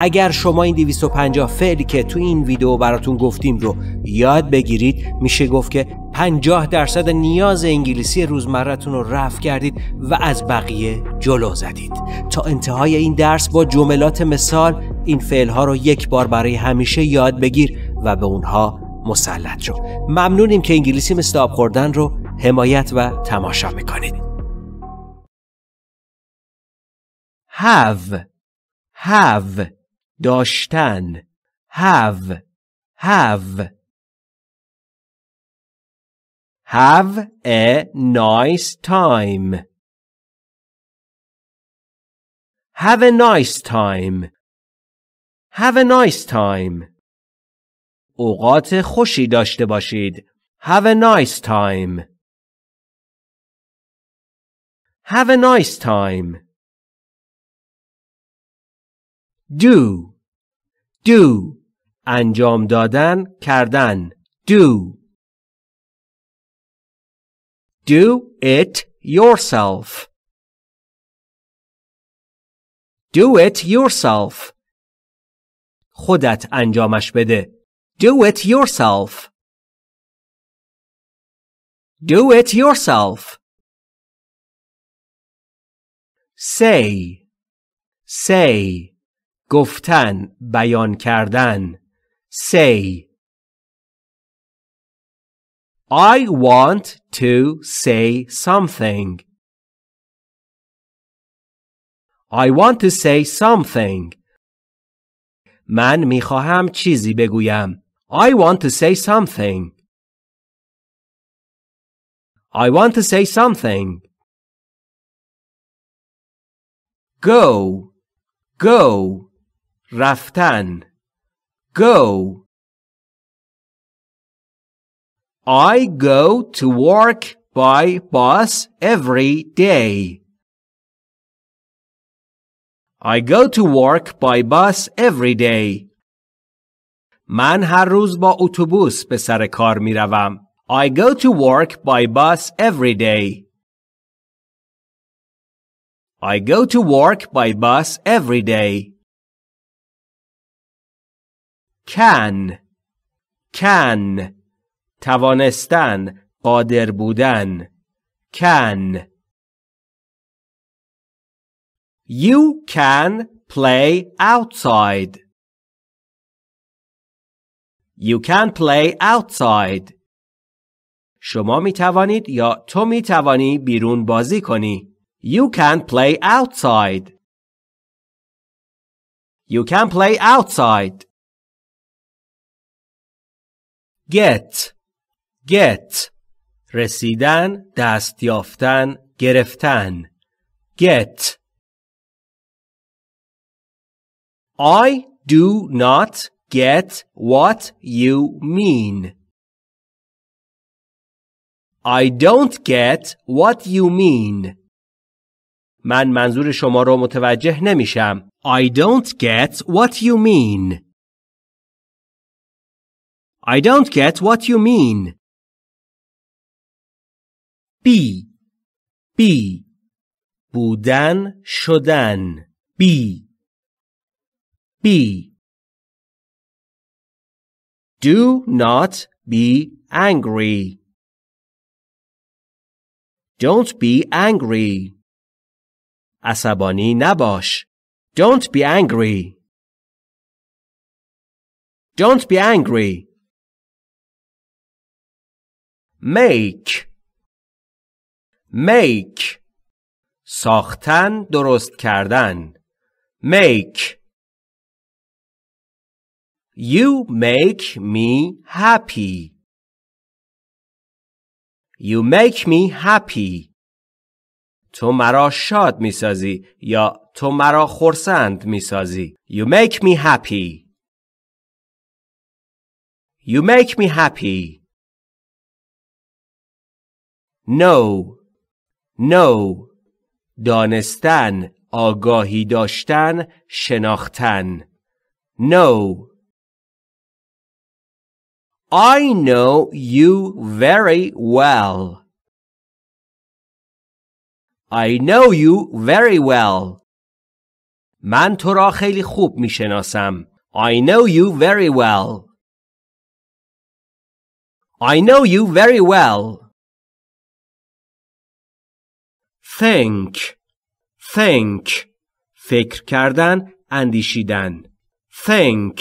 اگر شما این 250 فعلی که تو این ویدیو براتون گفتیم رو یاد بگیرید میشه گفت که 50 درصد نیاز انگلیسی روزمرتون رو رفع کردید و از بقیه جلو زدید تا انتهای این درس با جملات مثال این فعلها رو یک بار برای همیشه یاد بگیر و به اونها مسلط شو ممنونیم که انگلیسی مثل خوردن رو حمایت و تماشا میکنید have have داشتن have have have a nice time have a nice time have a nice time اوقات خوشی داشته باشید have a nice time have a nice time do do انجام دادن کردن do do it yourself do it yourself خودت انجامش بده do it yourself do it yourself say say گفتن بیان کردن say I want to say something I want to say something من میخواهم چیزی بگویم I want to say something I want to say something Go Go رفتن go I go to work by bus every day. I go to work by bus every day. من هر روز با اتوبوس به سر کار می روم. I go to work by bus every day. I go to work by bus every day. Can, can, توانستن قادر بودن Can. You can play outside. You can play outside. شما می توانید یا تو می توانی بیرون بازی کنی. You can play outside. You can play outside. get get رسیدن دست یافتن گرفتن get I do not get what you mean I don't get what you mean من منظور شما رو متوجه نمیشم I don't get what you mean I don't get what you mean. B B budan shodan. B B Do not be angry. Don't be angry. Asabani Nabosh. Don't be angry. Don't be angry. make make ساختن درست کردن make You make me happy You make me happy تو مرا شاد میسازی یا تو مرا خرسند میسازی You make me happy You make me happy No. No. دانستن آگاهی داشتن شناختن No. I know you very well. I know you very well. من تو را خیلی خوب می شناسم. I know you very well. I know you very well. think think فکر کردن اندیشیدن think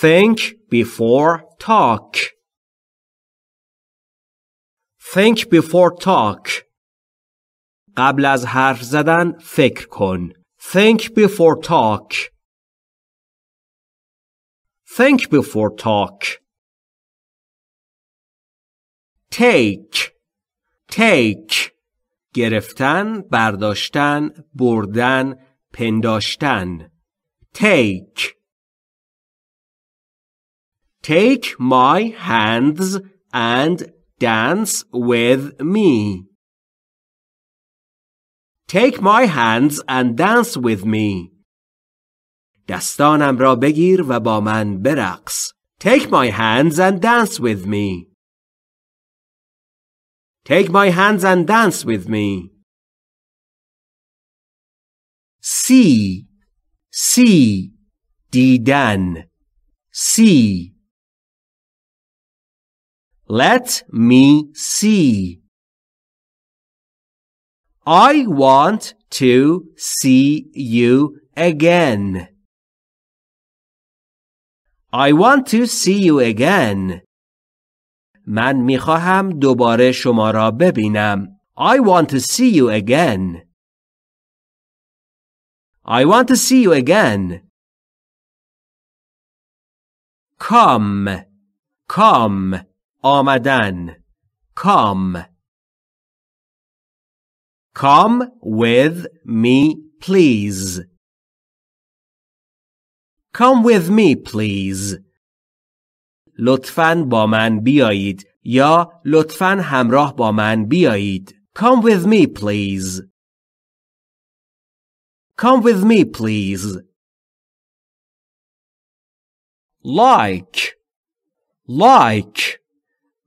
think before talk think before talk قبل از حرف زدن فکر کن think before talk think before talk take take گرفتن برداشتن بردن پنداشتن take take my hands and dance with me take my hands and dance with me دستانم را بگیر و با من برقص take my hands and dance with me Take my hands and dance with me. See, see, didan, see. Let me see. I want to see you again. I want to see you again. من میخواهم دوباره شما را ببینم. I want to see you again. I want to see you again. Come. Come. آمدن. Come. Come with me, please. Come with me, please. لطفاً با من بیایید یا لطفاً همراه با من بیایید. Come with me please. Come with me please. Like like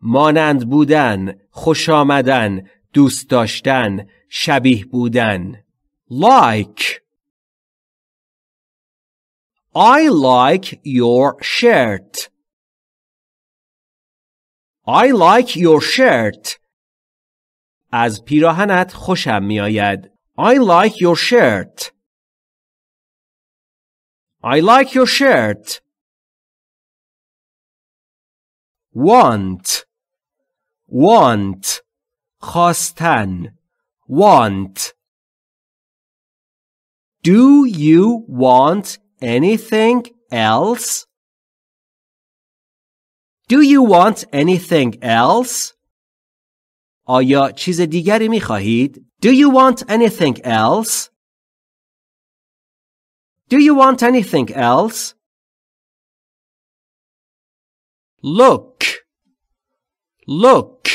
مانند بودن، خوش آمدن، دوست داشتن، شبیه بودن. Like I like your shirt. I like your shirt. از پیراهنت خوشم میآید. I like your shirt. I like your shirt. want want خواستن want Do you want anything else? Do you want anything else? آیا چیز دیگری می خواهید؟ Do you want anything else? Do you want anything else? Look. Look.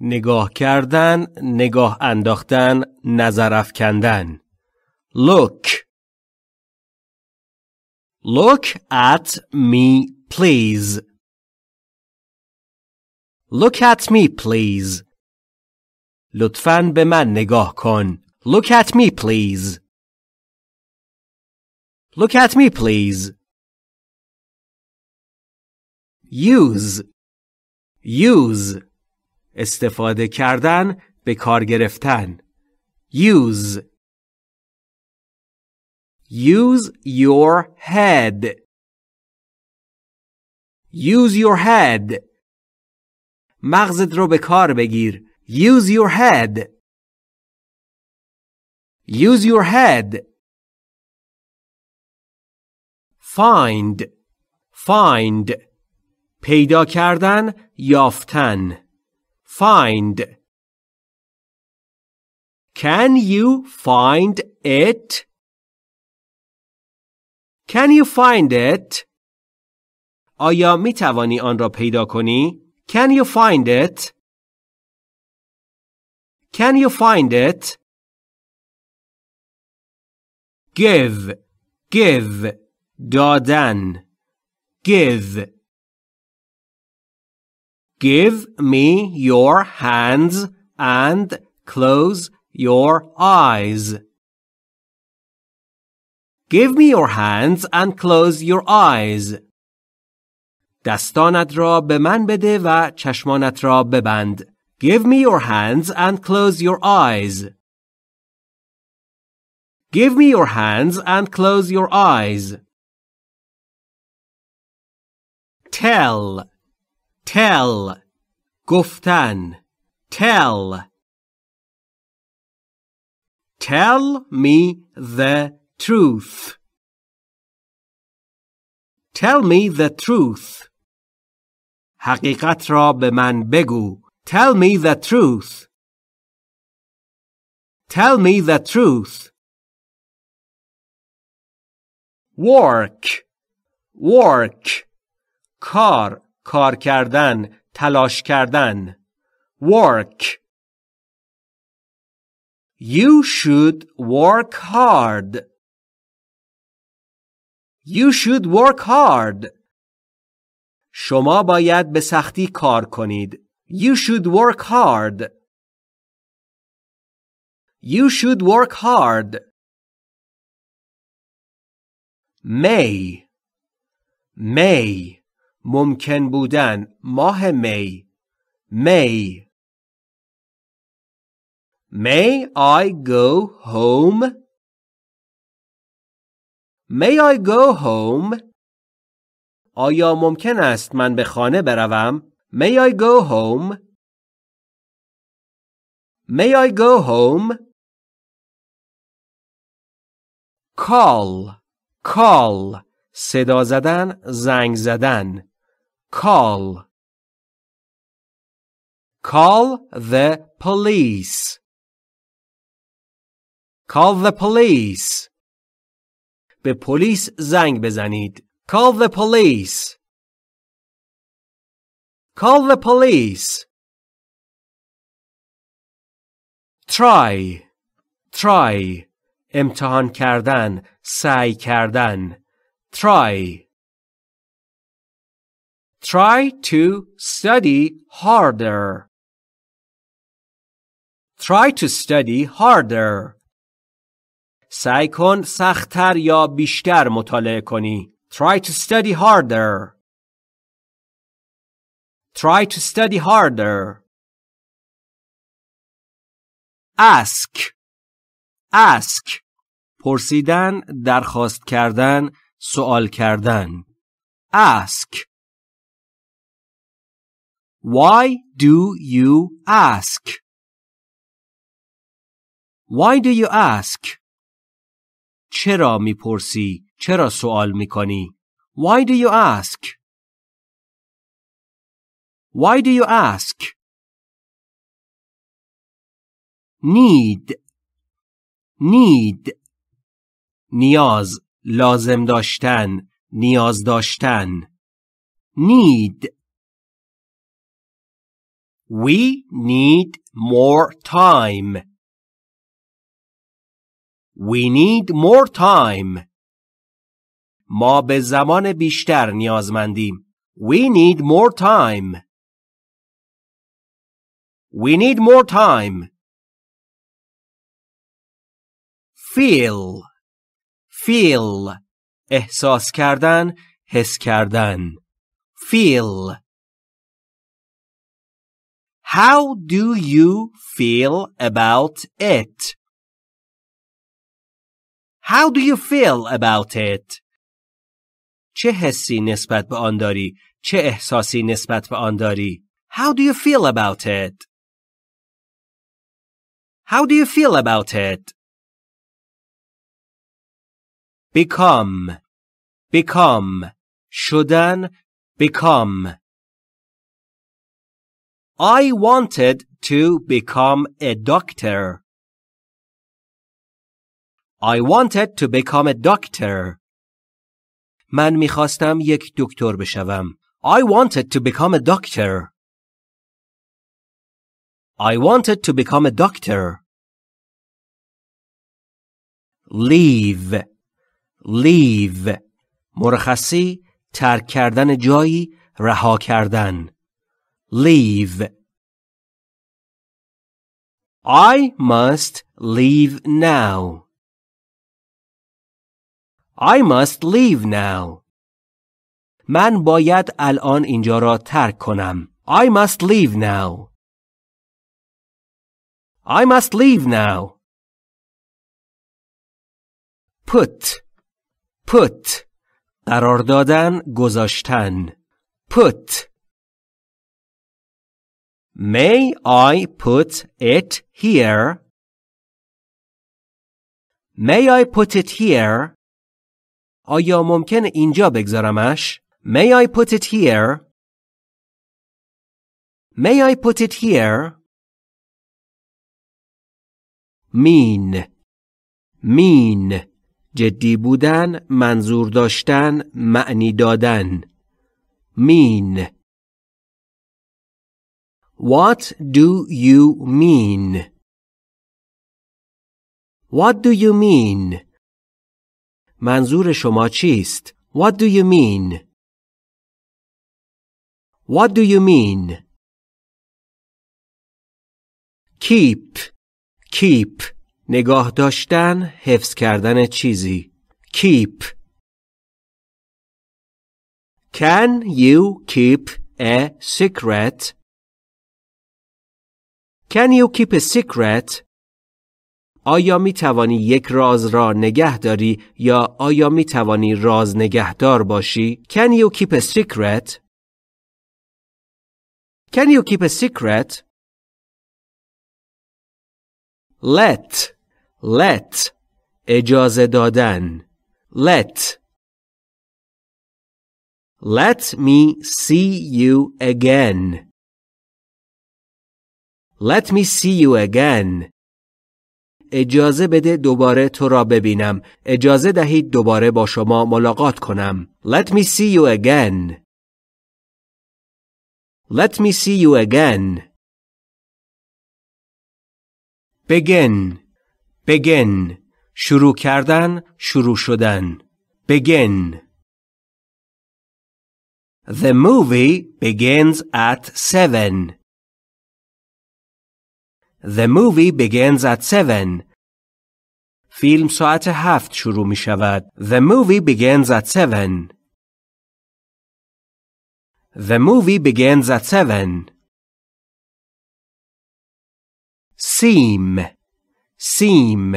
نگاه کردن، نگاه انداختن، نظر افکندن. Look. Look at me, please. Look at me please. لطفاً به من نگاه کن. Look at me please. Look at me please. Use Use استفاده کردن به کار گرفتن Use Use your head Use your head مغزت رو به کار بگیر Use your head Use your head Find Find پیدا کردن یافتن Find Can you find it? Can you find it? آیا می توانی آن را پیدا کنی؟ Can you find it? Can you find it? give give دادن give give me your hands and close your eyes give me your hands and close your eyes دستانت را به من بده و چشمانت را ببند. Give me your hands and close your eyes. Give me your hands and close your eyes. Tell. Tell. گفتن. Tell. Tell me the truth. Tell me the truth. حقیقت را به من بگو. Tell me the truth. Tell me the truth. Work. Work. کار. کار کردن. تلاش کردن. Work. You should work hard. You should work hard. شما باید به سختی کار کنید. You should work hard. You should work hard. May May ممکن بودن ماه می May May I go home? May I go home? آیا ممکن است من به خانه بروم؟ May I go home? May I go home? Call call صدا زدن زنگ زدن call call the police call the police به پلیس زنگ بزنید Call the police. Call the police. Try. Try. امتحان کردن. سعی کردن. Try. Try to study harder. Try to study harder. سعی کن سختتر یا بیشتر مطالعه کنی. Try to study harder. Try to study harder. Ask. Ask. پرسیدن، درخواست کردن، سوال کردن. Ask. Why do you ask? Why do you ask? چرا میپرسی؟ چرا سوال میکنی؟ Why do you ask? Why do you ask? need need نیاز لازم داشتن نیاز داشتن need we need more time we need more time ما به زمان بیشتر نیازمندیم. We need more time. We need more time. Feel. Feel. احساس کردن، حس کردن. Feel. How do you feel about it? How do you feel about it? چه حسی نسبت به آن داری؟ چه احساسی نسبت به آن داری؟ How do you feel about it? How do you feel about it? become become شدن become I wanted to become a doctor I wanted to become a doctor من میخواستم یک دکتر بشوم. I wanted to become a doctor. I wanted to become a doctor. leave leave مرخصی ترک کردن جایی رها کردن leave I must leave now I must leave now. من باید الان اینجا را ترک کنم. I must leave now. I must leave now. Put. Put. قرار دادن گذاشتن. Put. May I put it here? May I put it here? آیا ممکن اینجا بگذارمش؟ May I put it here? May I put it here? mean mean جدی بودن منظور داشتن معنی دادن mean What do you mean? What do you mean? منظور شما چیست؟ What do you mean? What do you mean? Keep Keep نگاه داشتن، حفظ کردن چیزی. Keep Can you keep a secret? Can you keep a secret? آیا می توانی یک راز را نگه داری یا آیا می توانی راز نگهدار باشی؟ Can you keep a secret? Can you keep a secret? Let let اجازه دادن let Let me see you again. Let me see you again. اجازه بده دوباره تو را ببینم. اجازه دهید دوباره با شما ملاقات کنم. Let me see you again. Let me see you again. Begin. Begin. شروع کردن، شروع شدن. Begin. The movie begins at 7 The movie begins at 7. فیلم ساعت هفت شروع می شود. The movie begins at 7. The movie begins at 7. سیم سیم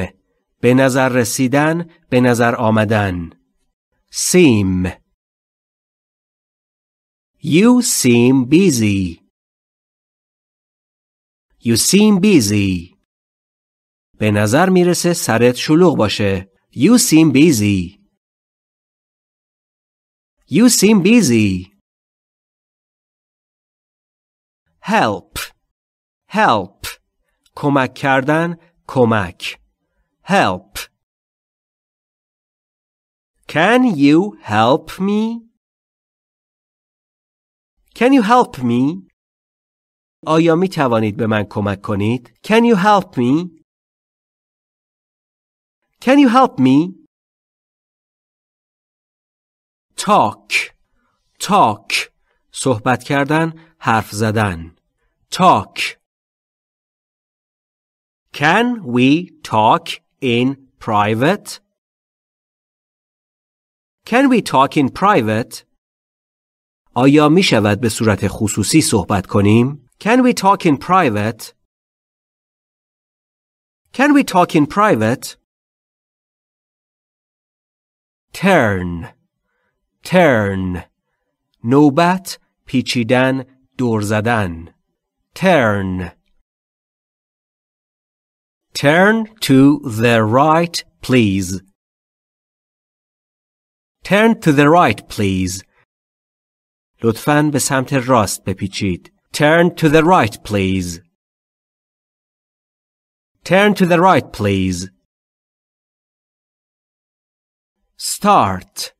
به نظر رسیدن به نظر آمدن سیم You seem busy. You seem busy. به نظر میرسه سرت شلوغ باشه. You seem busy. You seem busy. Help. Help. کمک کردن، کمک. Help. Can you help me? Can you help me? آیا می توانید به من کمک کنید؟ Can you help me? Can you help me? Talk Talk صحبت کردن، حرف زدن. Talk Can we talk in private? Can we talk in private? آیا می شود به صورت خصوصی صحبت کنیم؟ Can we talk in private? Can we talk in private? Turn. Turn. نوبت پیچیدن دور زدن. Turn. Turn to the right, please. Turn to the right, please. لطفاً به سمت راست بپیچید. Turn to the right, please. Turn to the right, please. Start.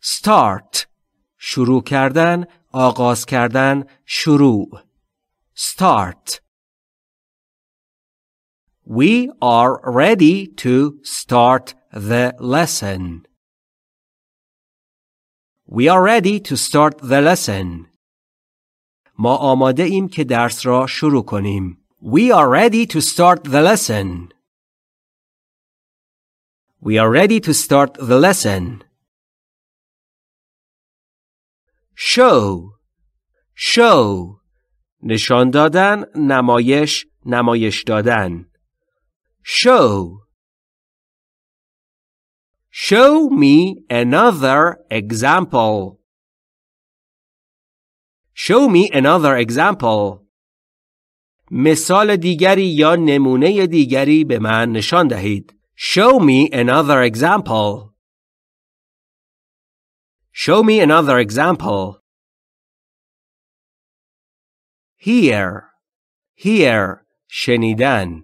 Start. شروع کردن، آغاز کردن، شروع. Start. We are ready to start the lesson. We are ready to start the lesson. ما آماده ایم که درس را شروع کنیم. We are ready to start the lesson. We are ready to start the lesson. Show. Show. نشان دادن، نمایش، نمایش دادن. Show. Show me another example. Show me another example. مثال دیگری یا نمونه دیگری به من نشان دهید. Show me another example. Show me another example. Here. Here. شنیدن.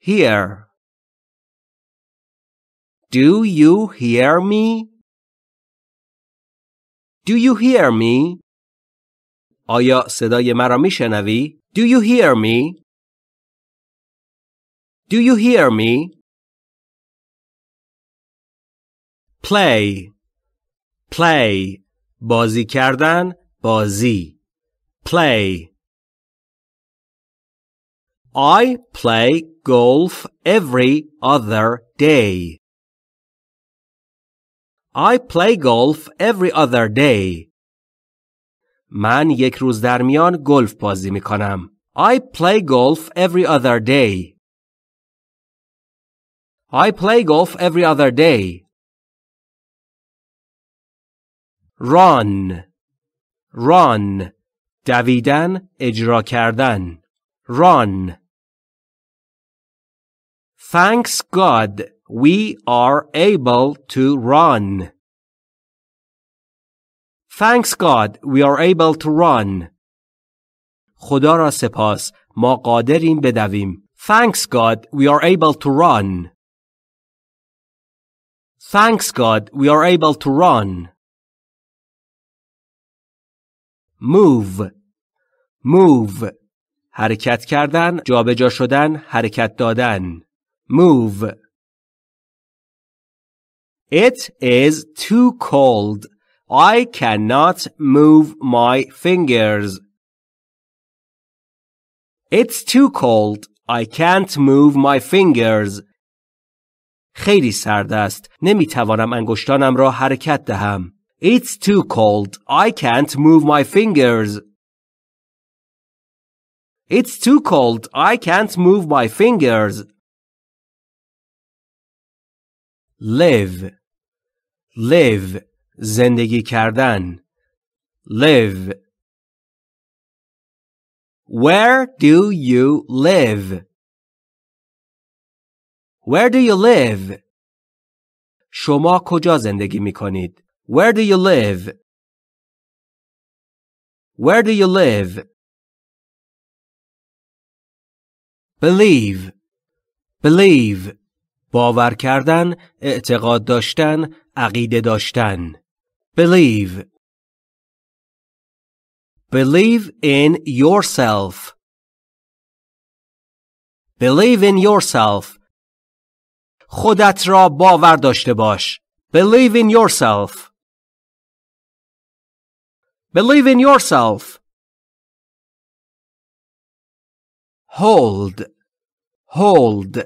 Here. Do you hear me? Do you hear me? آیا صدای مرا میشنوی؟ Do you hear me? Do you hear me? Play Play بازی کردن بازی Play I play golf every other day. I play golf every other day. من یک روز در میان گلف بازی می کنم. I play golf every other day. I play golf every other day. Run. Run. دویدن اجرا کردن Run. Thanks God we are able to run. Thanks God, we are able to run. خدا را سپاس ما قادریم بدویم. Thanks God, we are able to run. Thanks God, we are able to run. Move. Move. حرکت کردن، جابجا شدن، حرکت دادن. Move. It is too cold. I cannot move my fingers. It's too cold. I can't move my fingers. خیلی سرد است. نمیتوانم انگشتانم را حرکت دهم. It's too cold. I can't move my fingers. It's too cold. I can't move my fingers. Live. Live. زندگی کردن live Where do you live? Where do you live? شما کجا زندگی می کنید؟ Where do you live? Where do you live? Believe. Believe. باور کردن، اعتقاد داشتن، عقیده داشتن. Believe. Believe in yourself. Believe in yourself. خودت را باور داشته باش. Believe in yourself. Believe in yourself. Hold. Hold.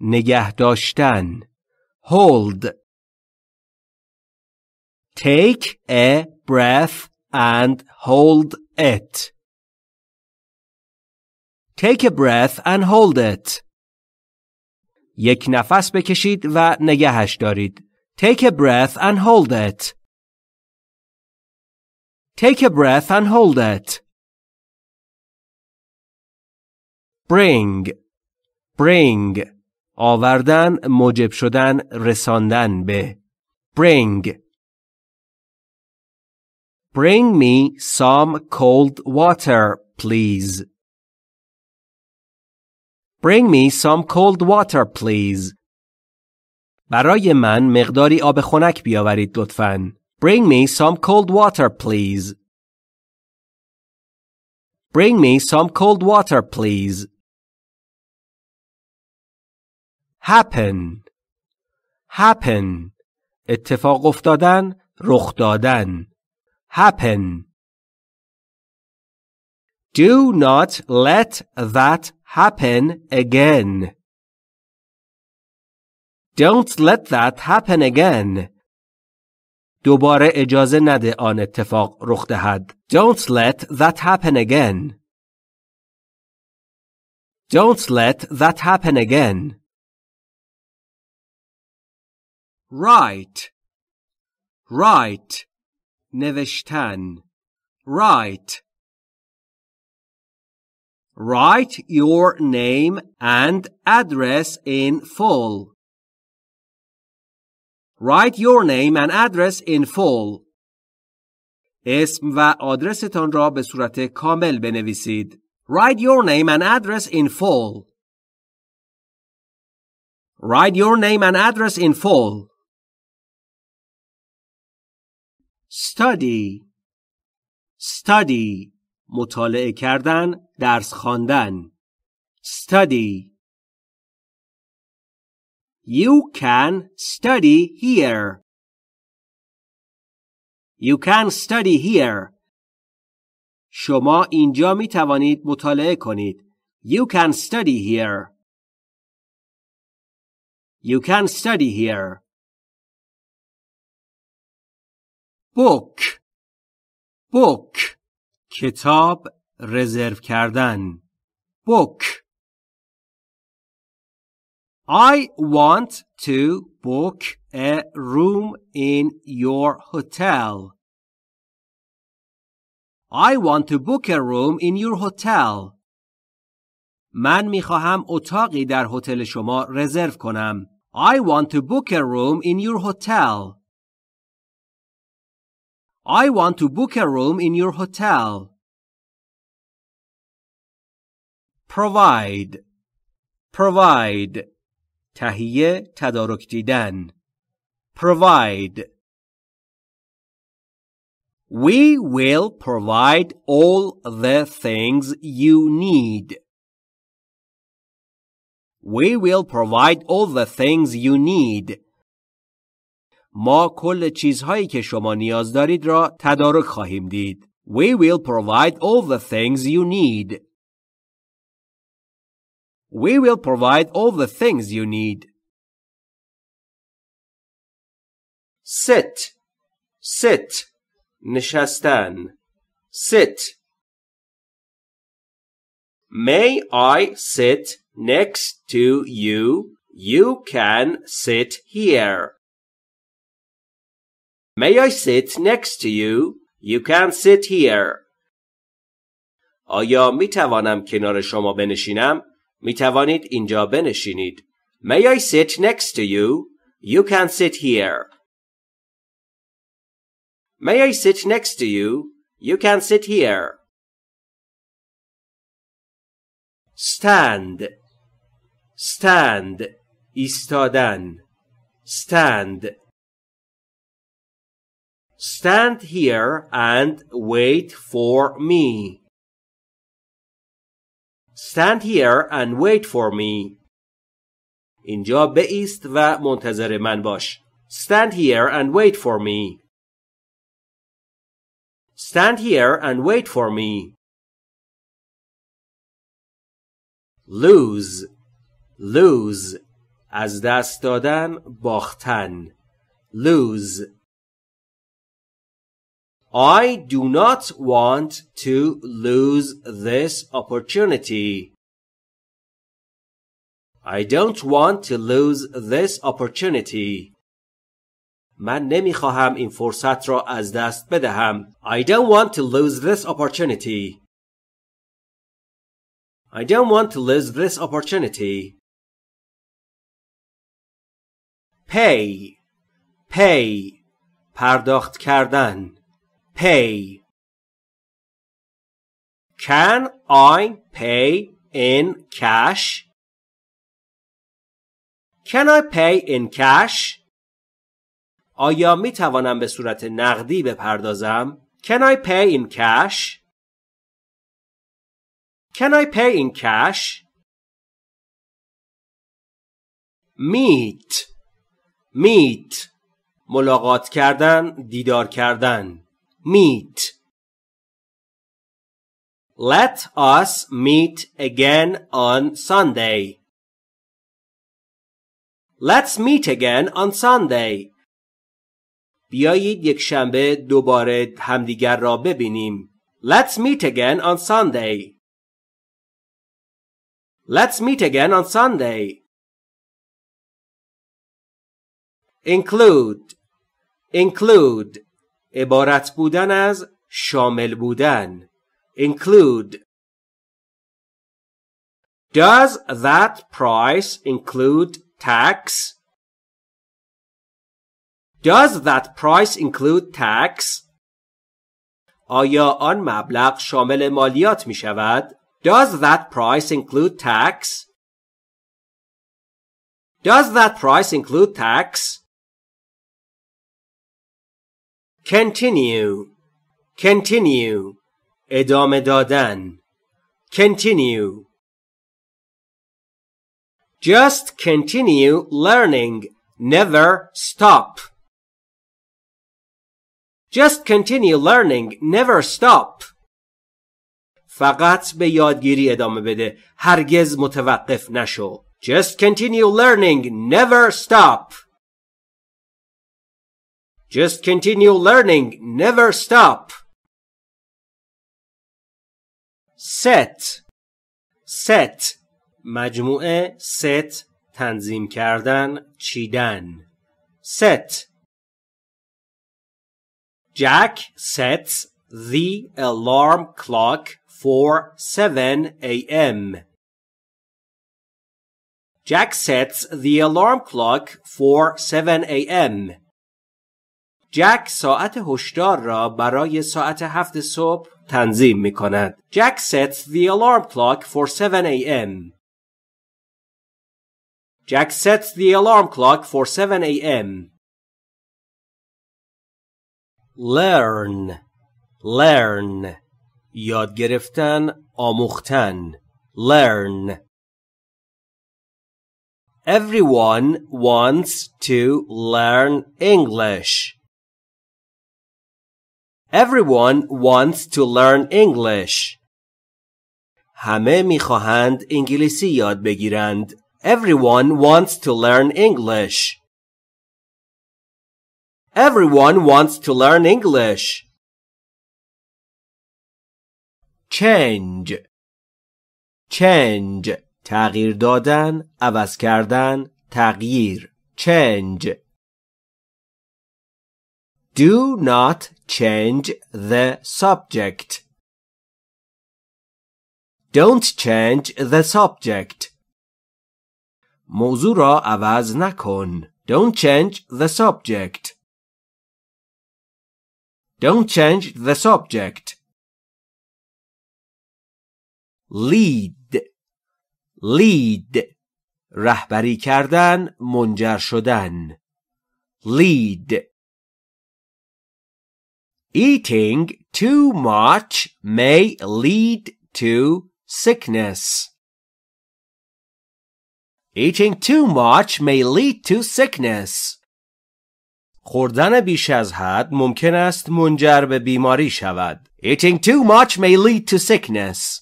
نگه داشتن. Hold. Take a breath and hold it. Take a breath and hold it. یک نفس بکشید و نگهش دارید. Take a breath and hold it. Take a breath and hold it. Bring. Bring. آوردن، موجب شدن، رساندن به. Bring. Bring me some cold water, please. Bring me some cold water, please. برای من مقداری آب خنک بیاورید لطفاً. Bring me some cold water, please. Bring me some cold water, please. Happen. Happen. اتفاق افتادن، رخ دادن happen. Do not let that happen again. Don't let that happen again. دوباره اجازه نده آن اتفاق رخ دهد. Don't let that happen again. Don't let that happen again. Right. Right. نوشتن write Write your name and address in full. Write your name and address in full. اسم و آدرستان را به صورت کامل بنویسید. Write your name and address in full. Write your name and address in full. study study مطالعه کردن درس خواندن study You can study here You can study here شما اینجا می توانید مطالعه کنید You can study here You can study here book book کتاب رزرو کردن book I want to book a room in your hotel. I want to book a room in your hotel. من می اتاقی در هتل شما رزرو کنم. I want to book a room in your hotel. I want to book a room in your hotel. Provide Provide تهیه تدارک دیدن Provide We will provide all the things you need. We will provide all the things you need. ما کل چیزهایی که شما نیاز دارید را تدارک خواهیم دید. We will provide all the things you need. We will provide all the things you need. Sit. Sit. نشستن. Sit. May I sit next to you? You can sit here. May I sit next to you? You can sit here. آیا می توانم کنار شما بنشینم؟ می توانید اینجا بنشینید. May I sit next to you? You can sit here. May I sit next to you? You can sit here. Stand. Stand. ایستادن. Stand. Stand here and wait for me. Stand here and wait for me. اینجا بیست و منتظر من باش. Stand here and wait for me. Stand here and wait for me. lose lose از دست دادن باختن lose I do not want to lose this opportunity. I don't want to lose this opportunity. من نمیخواهم این فرصت را از دست بدهم. I don't want to lose this opportunity. I don't want to lose this opportunity. Pay. Pay. پرداخت کردن. pay Can I pay in cash? Can I pay in cash? آیا می توانم به صورت نقدی بپردازم؟ Can I pay in cash? Can I pay in cash? Meet Meet ملاقات کردن، دیدار کردن meet. Let us meet again on Sunday. Let's meet again on Sunday. بیایید یک شنبه دوباره همدیگر را ببینیم. Let's meet again on Sunday. Let's meet again on Sunday. Include include عبارت بودن از شامل بودن include Does that price include tax? Does that price include tax? آیا آن مبلغ شامل مالیات می شود؟ Does that price include tax? Does that price include tax? continue continue ادامه دادن continue just continue learning never stop just continue learning never stop فقط به یادگیری ادامه بده هرگز متوقف نشو just continue learning never stop just continue learning, never stop. set set مجموعه set تنظیم کردن چیدن set Jack sets the alarm clock for 7 a.m. Jack sets the alarm clock for 7 a.m. جک ساعت هشدار را برای ساعت هفت صبح تنظیم می کند. جک sets the alarm clock for 7 a.m. Jack sets the alarm clock for 7 a.m. learn learn یاد گرفتن آموختن learn everyone wants to learn english Everyone wants to learn English. همه میخواهند انگلیسی یاد بگیرند. Everyone wants to learn English. Everyone wants to learn English. Change. Change. تغییر دادن، عوض کردن، تغییر. Change. Do not change the subject. Don't change the subject. موضوع را عوض نکن. Don't change the subject. Don't change the subject. lead lead رهبری کردن منجر شدن lead Eating too much may lead to sickness. Eating too much may lead to sickness. خوردن بیش از حد ممکن است منجر به بیماری شود. Eating too much may lead to sickness.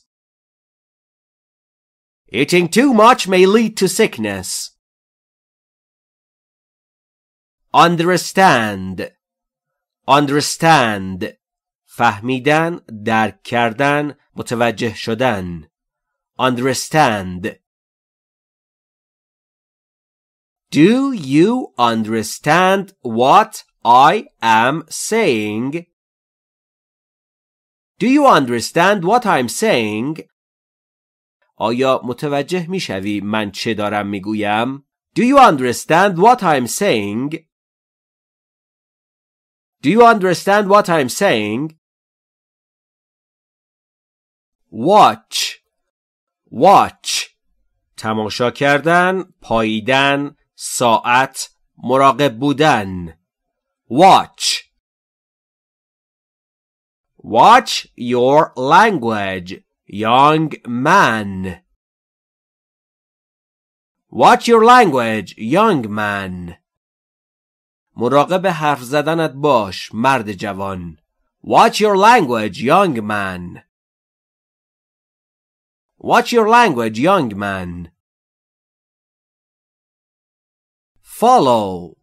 Eating too much may lead to sickness. Understand understand فهمیدن درک کردن متوجه شدن understand Do you understand what I am saying? Do you understand what I'm saying? آیا متوجه شوی من چه دارم میگویم؟ Do you understand what I'm saying? Do you understand what I'm saying? Watch Watch تماشا کردن، پاییدن، ساعت، مراقب بودن Watch Watch your language, young man. Watch your language, young man. مراقب حرف زدنت باش مرد جوان Watch your language young man Watch your language young man Follow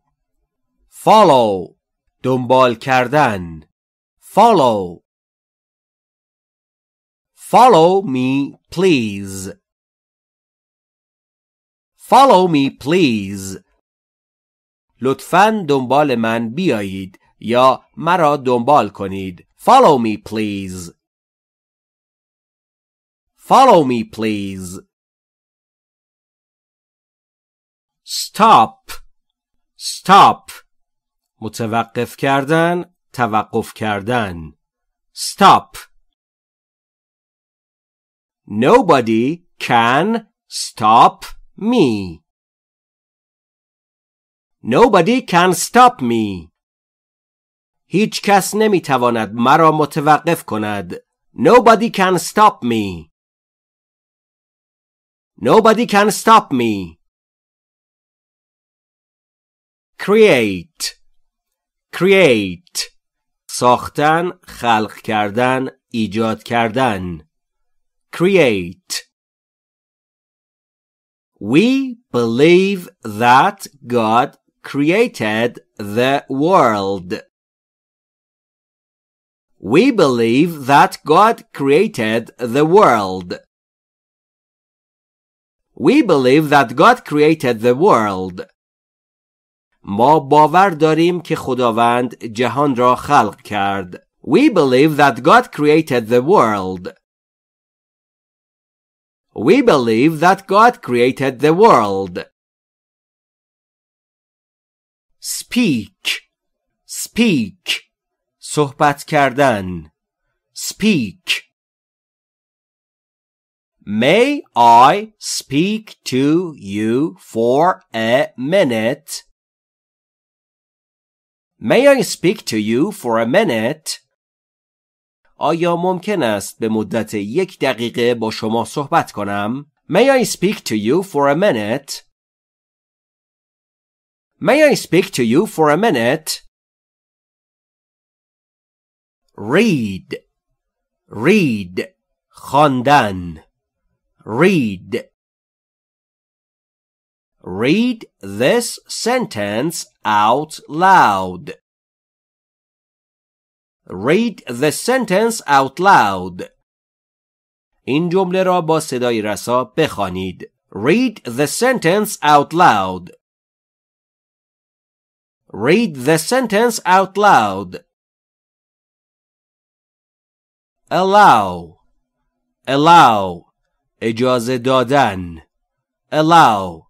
Follow دنبال کردن Follow Follow me please Follow me please لطفا دنبال من بیایید یا مرا دنبال کنید Follow me please Follow me please Stop Stop متوقف کردن توقف کردن Stop Nobody can stop me Nobody can stop me. هیچ کس نمی مرا متوقف کند. Nobody can stop me. Nobody can stop me. Create. Create. ساختن، خلق کردن، ایجاد کردن. Create. We believe that God created the world. We believe that God created the world. We believe that God created the world. ما باور داریم که خداوند جهان را خلق کرد. We believe that God created the world. We believe that God created the world. speak speak صحبت کردن speak May I speak to you for a minute? May I speak to you for a minute? آیا ممکن است به مدت یک دقیقه با شما صحبت کنم؟ May I speak to you for a minute? May I speak to you for a minute? read read خواندن read read this sentence out loud read the sentence out loud این جمله را با صدای رسا بخوانید read the sentence out loud Read the sentence out loud. Allow. Allow. اجازه دادن. Allow.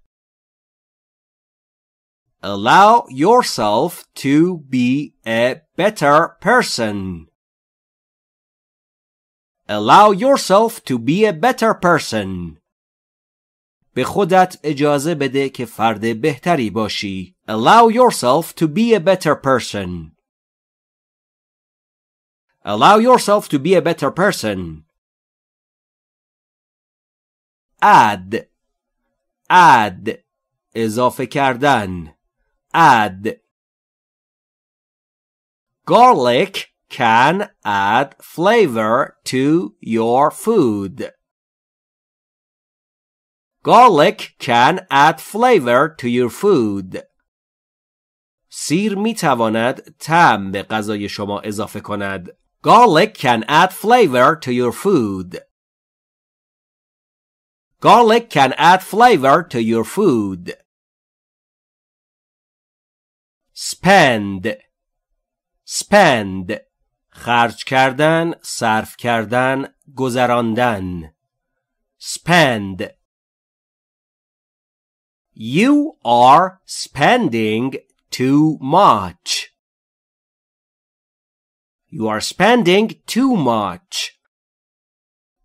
Allow yourself to be a better person. Allow yourself to be a better person. به خودت اجازه بده که فرد بهتری باشی. Allow yourself to be a better person. Allow yourself to be a better person. Add. Add. اضافه کردن. Add. Garlic can add flavor to your food. Garlic can add flavor to your food. سیر می تواند تم به غذای شما اضافه کند. Garlic can add flavor to your food. Garlic can add flavor to your food. Spend Spend خرج کردن، صرف کردن، گذراندن. Spend You are spending too much. You are spending too much.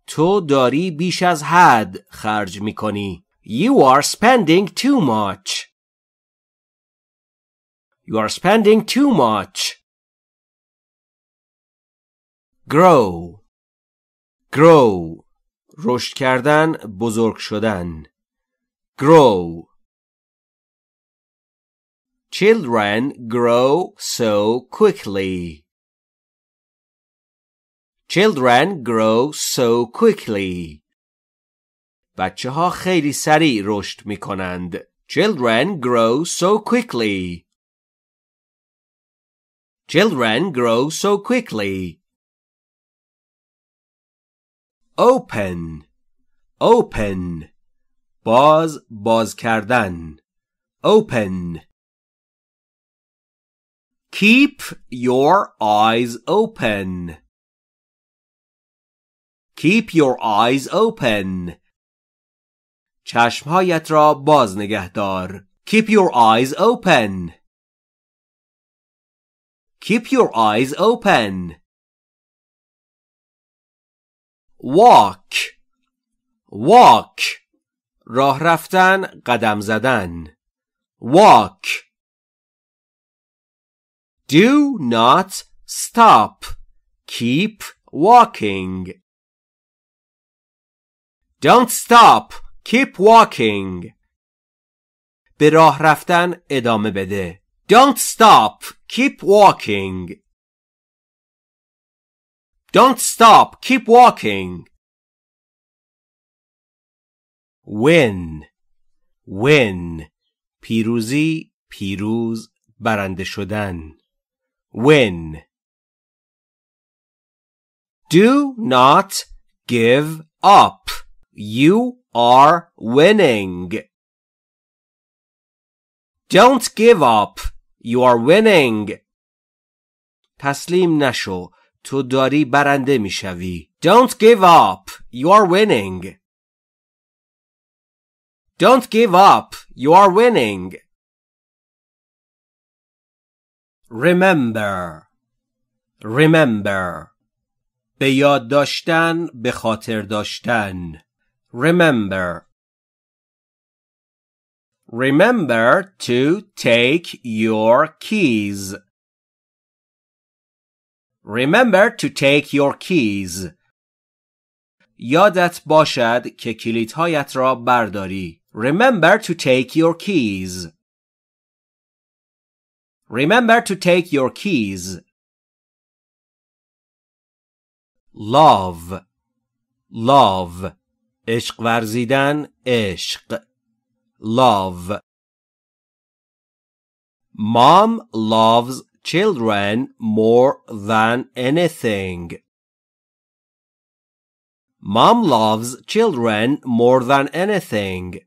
تو داری بیش از حد خرج می کنی. You are spending too much. You are spending too much. Grow. Grow. رشد کردن، بزرگ شدن. Grow. Children grow so quickly. Children grow so quickly. بچه خیلی سریع رشد می‌کنند. Children grow so quickly. Children grow so quickly. Open. Open. باز باز کردن. Open. Keep your eyes open. Keep your eyes open. چشمهایت را باز نگه دار. Keep your eyes open. Keep your eyes open. Walk. Walk. راه رفتن، قدم زدن. Walk. Do not stop. Keep walking. Don't stop. Keep walking. به راه رفتن ادامه بده. Don't stop. Keep walking. Don't stop. Keep walking. Win. Win. پیروزی، پیروز، برنده شدن win. Do not give up. You are winning. Don't give up. You are winning. تسلیم نشو. تو داری برنده میشوی. Don't give up. You are winning. Don't give up. You are winning remember remember به یاد داشتن به خاطر داشتن remember remember to take your keys remember to take your keys یادت باشد که کلیدهایت را برداری remember to take your keys Remember to take your keys. Love love عشق ورزیدن عشق love mom loves children more than anything mom loves children more than anything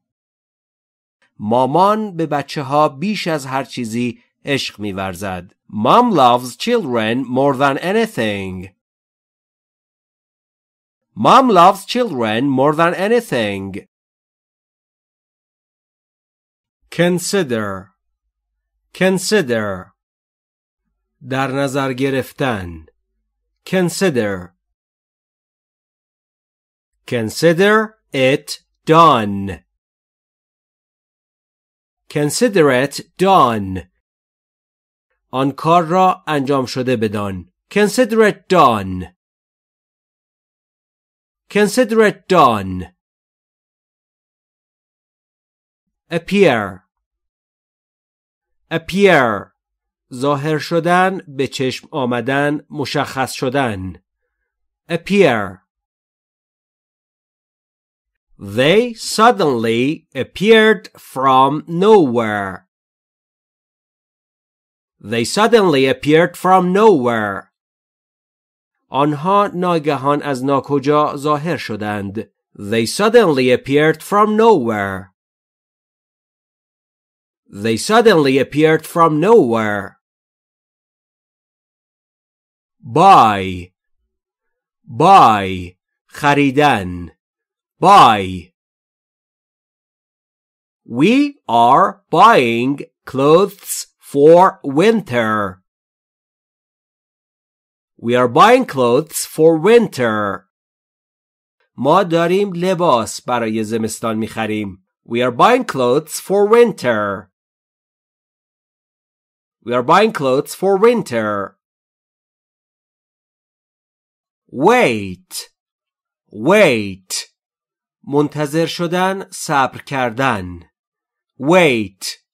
مامان به بچه ها بیش از هر چیزی عشق میورزد. Mom loves children more than anything. Mom loves children more than anything. Consider Consider در نظر گرفتن Consider Consider it done Consider it done آن کار را انجام شده بدان consider it done consider it done appear appear ظاهر شدن به چشم آمدن مشخص شدن appear They suddenly appeared from nowhere They suddenly appeared from nowhere. آنها ناگهان از ناکجا ظاهر شدند. They suddenly appeared from nowhere. They suddenly appeared from nowhere. Buy. Buy. خریدن. Buy. We are buying clothes for winter. We are buying clothes for winter. ما داریم لباس برای زمستان میخریم. We are buying clothes for winter. We are buying clothes for winter. Wait. Wait. منتظر شدن صبر کردن. Wait.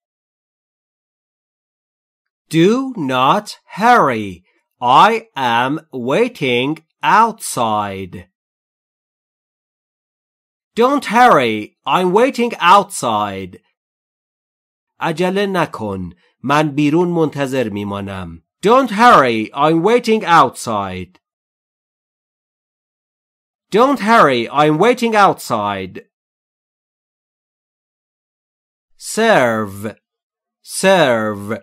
Do not hurry. I am waiting outside. Don't hurry. I'm waiting outside. عجله نکن. من بیرون منتظر میمانم. Don't hurry. I'm waiting outside. Don't hurry. I'm waiting outside. Serve. Serve.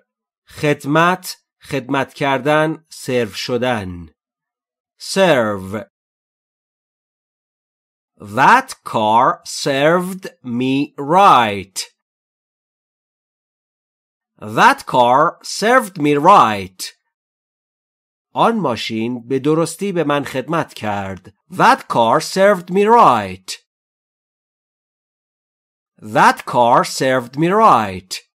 خدمت خدمت کردن سرو شدن سرو That car served me right. That car served me right. آن ماشین به درستی به من خدمت کرد. That car served me right. That car served me right.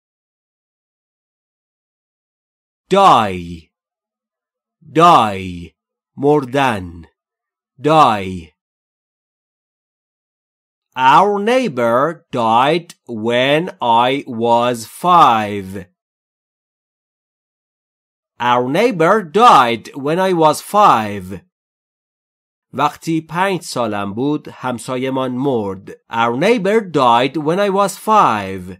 die die مردن die Our neighbor died when I was five. Our neighbor died when I was five. وقتی پنج سالم بود همسایمان مرد. Our neighbor died when I was five.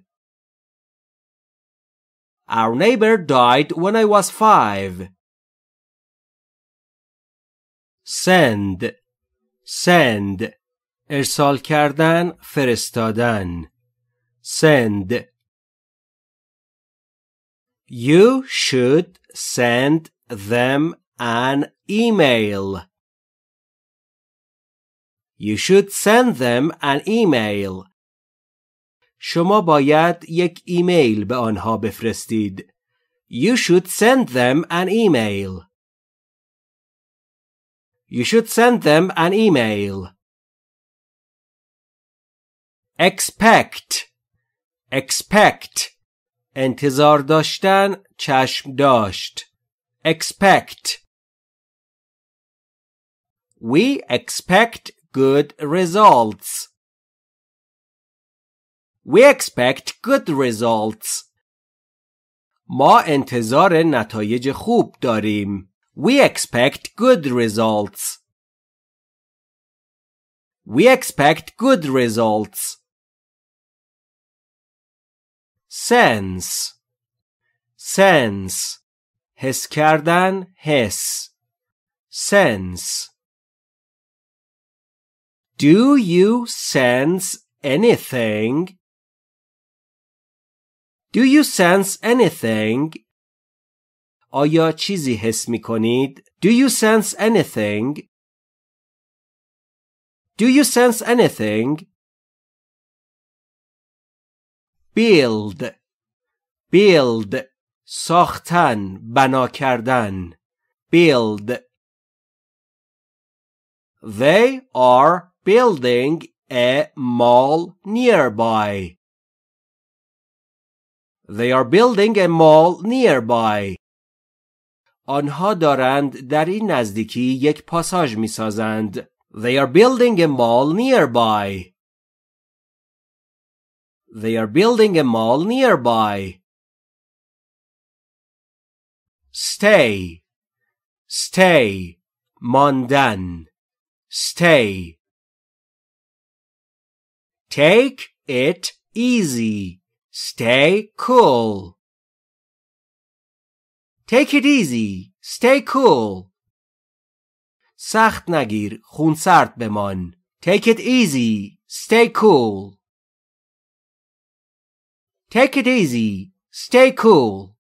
Our neighbor died when I was five. send send ارسال کردن فرستادن send You should send them an email. You should send them an email. شما باید یک ایمیل به آنها بفرستید. You should send them an email. You should send them an email. Expect. Expect. انتظار داشتن، چشم داشت. Expect. We expect good results. We expect good results. ما انتظار نتایج خوب داریم. We expect good results. We expect good results. Sense Sense حس کردن حس Sense Do you sense anything? Do you sense anything? آیا چیزی حس می کنید؟ Do you sense anything? Do you sense anything? Build Build ساختن بنا کردن Build They are building a mall nearby. They are building a mall nearby. آنها دارند در این نزدیکی یک پاساژ میسازند. They are building a mall nearby. They are building a mall nearby. Stay. Stay. Mondan. Stay. Take it easy. Stay cool. Take it easy. Stay cool. سخت نگیر. سرد بمان. Take it easy. Stay cool. Take it easy. Stay cool.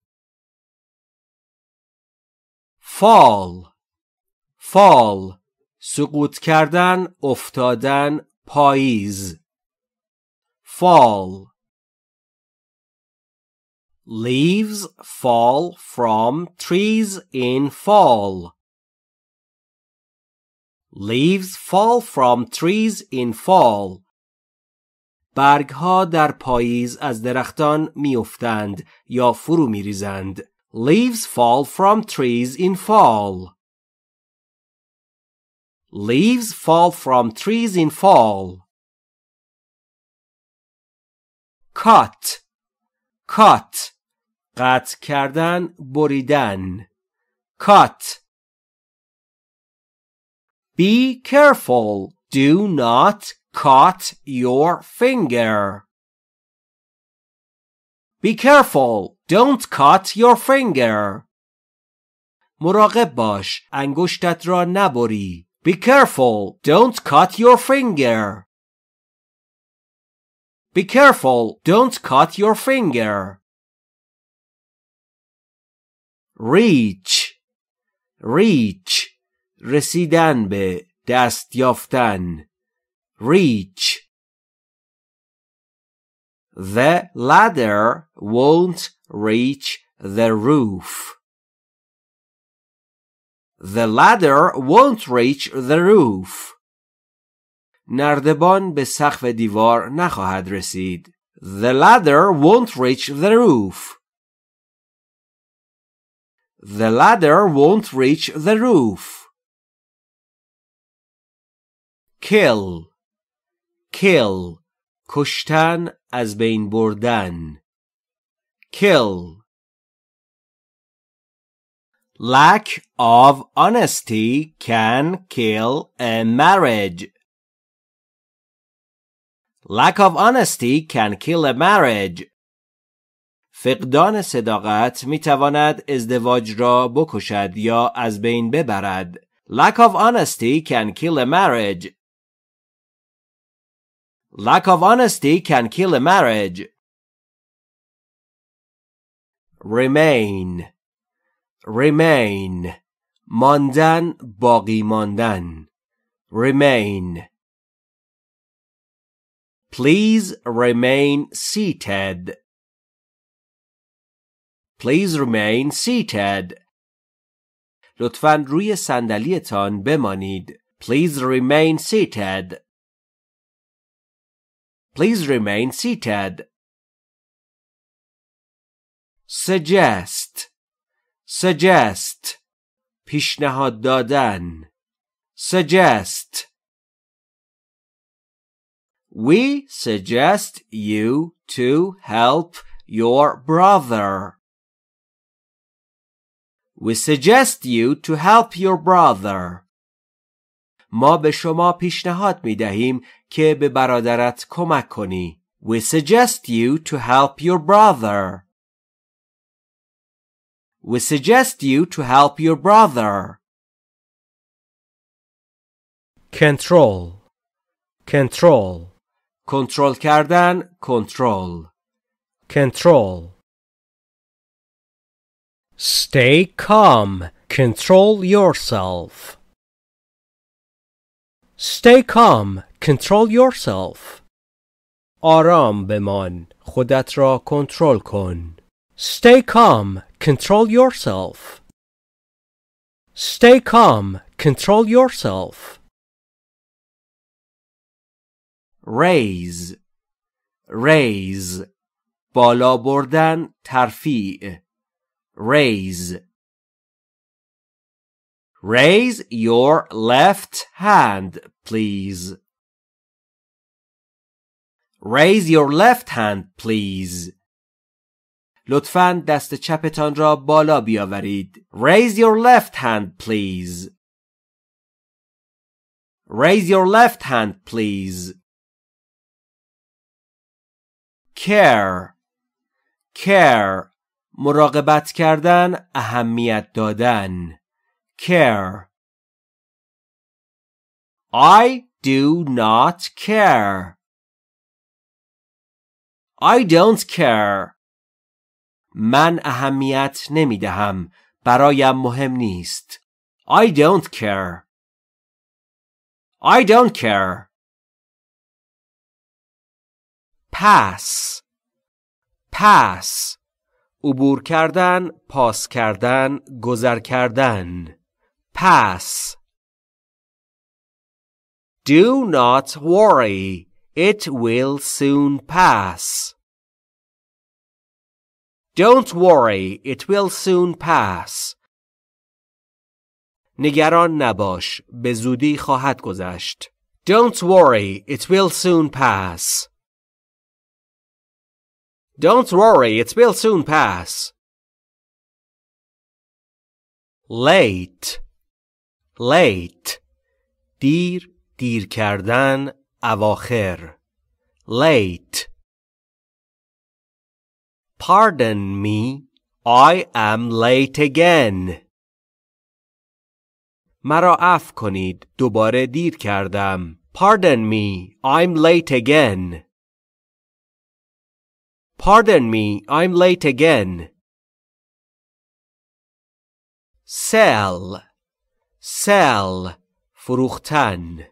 Fall. Fall. سقوط کردن، افتادن، پاییز. Fall. Leaves fall from trees in fall. Leaves fall from trees in fall. برگها در پاییز از درختان میافتند یا فرو میریزند. Leaves fall from trees in fall. Leaves fall from trees in fall. Cut کات قطع کردن بریدن کات Be careful do not cut your finger Be careful don't cut your finger مراقب باش انگشتت را نبری Be careful don't cut your finger Be careful, don't cut your finger. reach reach رسیدن به دست یافتن reach The ladder won't reach the roof. The ladder won't reach the roof. نردبان به سقف دیوار نخواهد رسید. The ladder won't reach the roof. The ladder won't reach the roof. kill kill کشتن از بین بردن kill lack of honesty can kill a marriage Lack of honesty can kill a marriage. فقدان صداقت می ازدواج را بکشد یا از بین ببرد. Lack of honesty can kill a marriage. Lack of honesty can kill a marriage. Remain. Remain. ماندن باقی ماندن. Remain. Please remain seated. Please remain seated. لطفا روی صندلیتان بمانید. Please remain seated. Please remain seated. Suggest. Suggest. پیشنهاد دادن. Suggest. We suggest you to help your brother. We suggest you to help your brother. ما به شما پیشنهاد می دهیم که به برادرت کمک کنی. We suggest you to help your brother. We suggest you to help your brother. Control. Control. کنترل کردن کنترل کنترل Stay calm. Control yourself. Stay calm. Control yourself. آرام بمان. خودت را کنترل کن. Stay calm. Control yourself. Stay calm. Control yourself. raise raise بالا بردن ترفیع raise raise your left hand please raise your left hand please لطفاً دست چپتان را بالا بیاورید. Raise your left hand, please. Raise your left hand, please. care care مراقبت کردن اهمیت دادن care I do not care I don't care من اهمیت نمی دهم برایم مهم نیست I don't care I don't care pass pass عبور کردن پاس کردن گذر کردن pass Do not worry it will soon pass Don't worry it will soon pass نگران نباش به زودی خواهد گذشت Don't worry it will soon pass don't worry, it will soon pass. Late Late دیر دیر کردن اواخر Late Pardon me, I am late again. مرا اف کنید دوباره دیر کردم. Pardon me, I'm late again. Pardon me, I'm late again. Sell, sell, فروختن,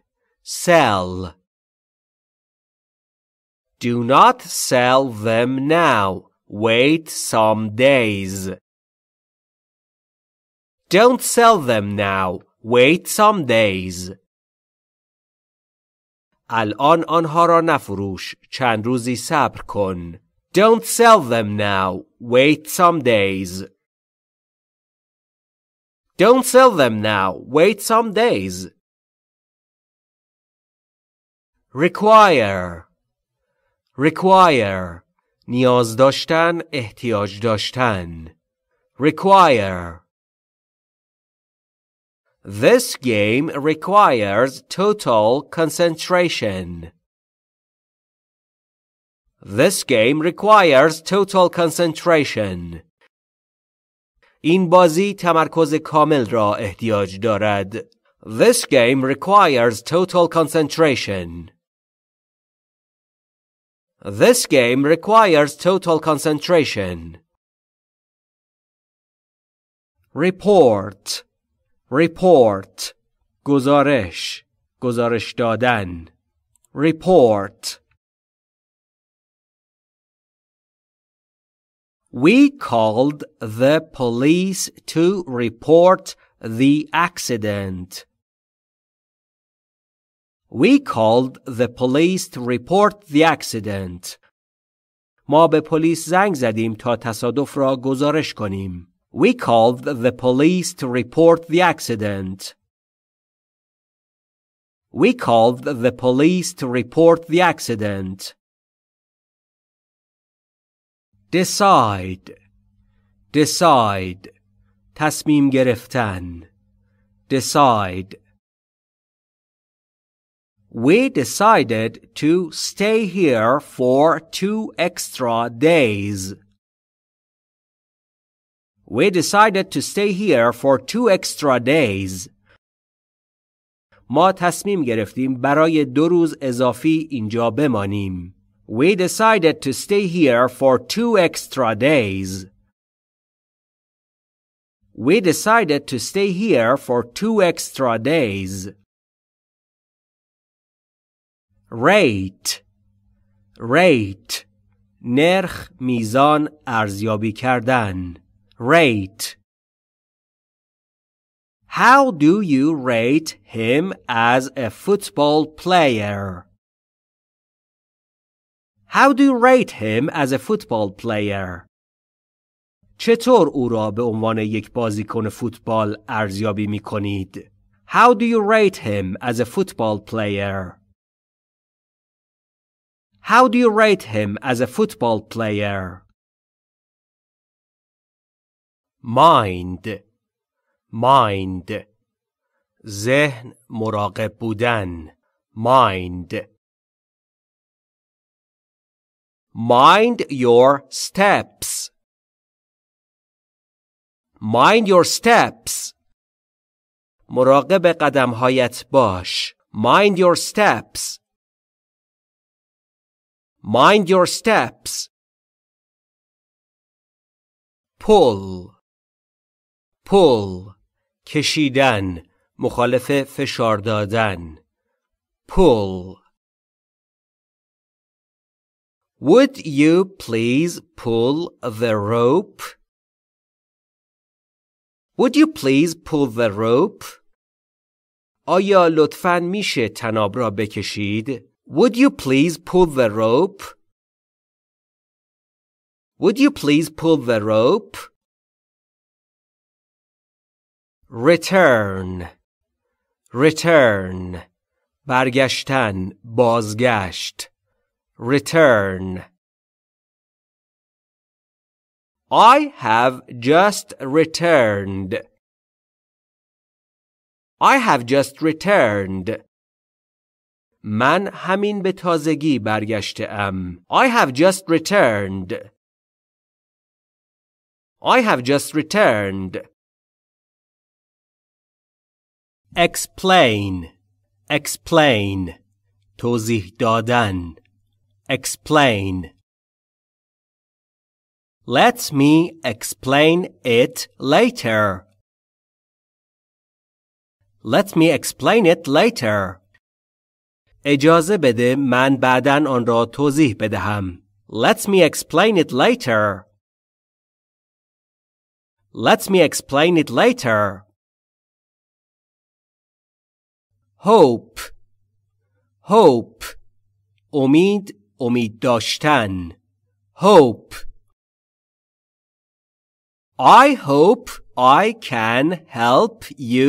sell. Do not sell them now. Wait some days. Don't sell them now. Wait some days. الان آنها را نفروش. چند روزی صبر کن. Don't sell them now. Wait some days. Don't sell them now. Wait some days. Require. Require. نیاز داشتن احتیاج داشتن. Require. This game requires total concentration. This game requires total concentration. این بازی تمرکز کامل را احتیاج دارد. This game requires total concentration. This game requires total concentration. Report. Report. گزارش. گزارش دادن. Report. We called the police to report the accident. We called the police to report the accident. ما به پلیس زنگ زدیم تا تصادف را گزارش کنیم. We called the police to report the accident. We called the police to report the accident. decide decide تصمیم گرفتن decide We decided to stay here for two extra days. We decided to stay here for two extra days. ما تصمیم گرفتیم برای دو روز اضافی اینجا بمانیم. we decided to stay here for two extra days. We decided to stay here for two extra days. Rate Rate نرخ میزان ارزیابی کردن Rate How do you rate him as a football player? How do you rate him as a football player? چطور او را به عنوان یک بازیکن فوتبال ارزیابی می کنید؟ How do you rate him as a football player? How do you rate him as a football player? Mind Mind ذهن مراقب بودن Mind Mind your steps. Mind your steps. مراقب قدمهایت باش. Mind your steps. Mind your steps. pull pull کشیدن مخالف فشار دادن pull Would you please pull the rope? Would you please pull the rope? آیا لطفاً میشه تناب را بکشید؟ Would you please pull the rope? Would you please pull the rope? Return. Return. برگشتن. بازگشت return. I have just returned. I have just returned. Man hamin betazegi تازگی am. I have just returned. I have just returned. Explain. Explain. توضیح دادن. Explain. Let me explain it later. Let me explain it later. اجازه بده من بعدا آن را توضیح بدهم. Let me explain it later. Let me explain it later. Hope. Hope. امید امید داشتن hope I hope I can help you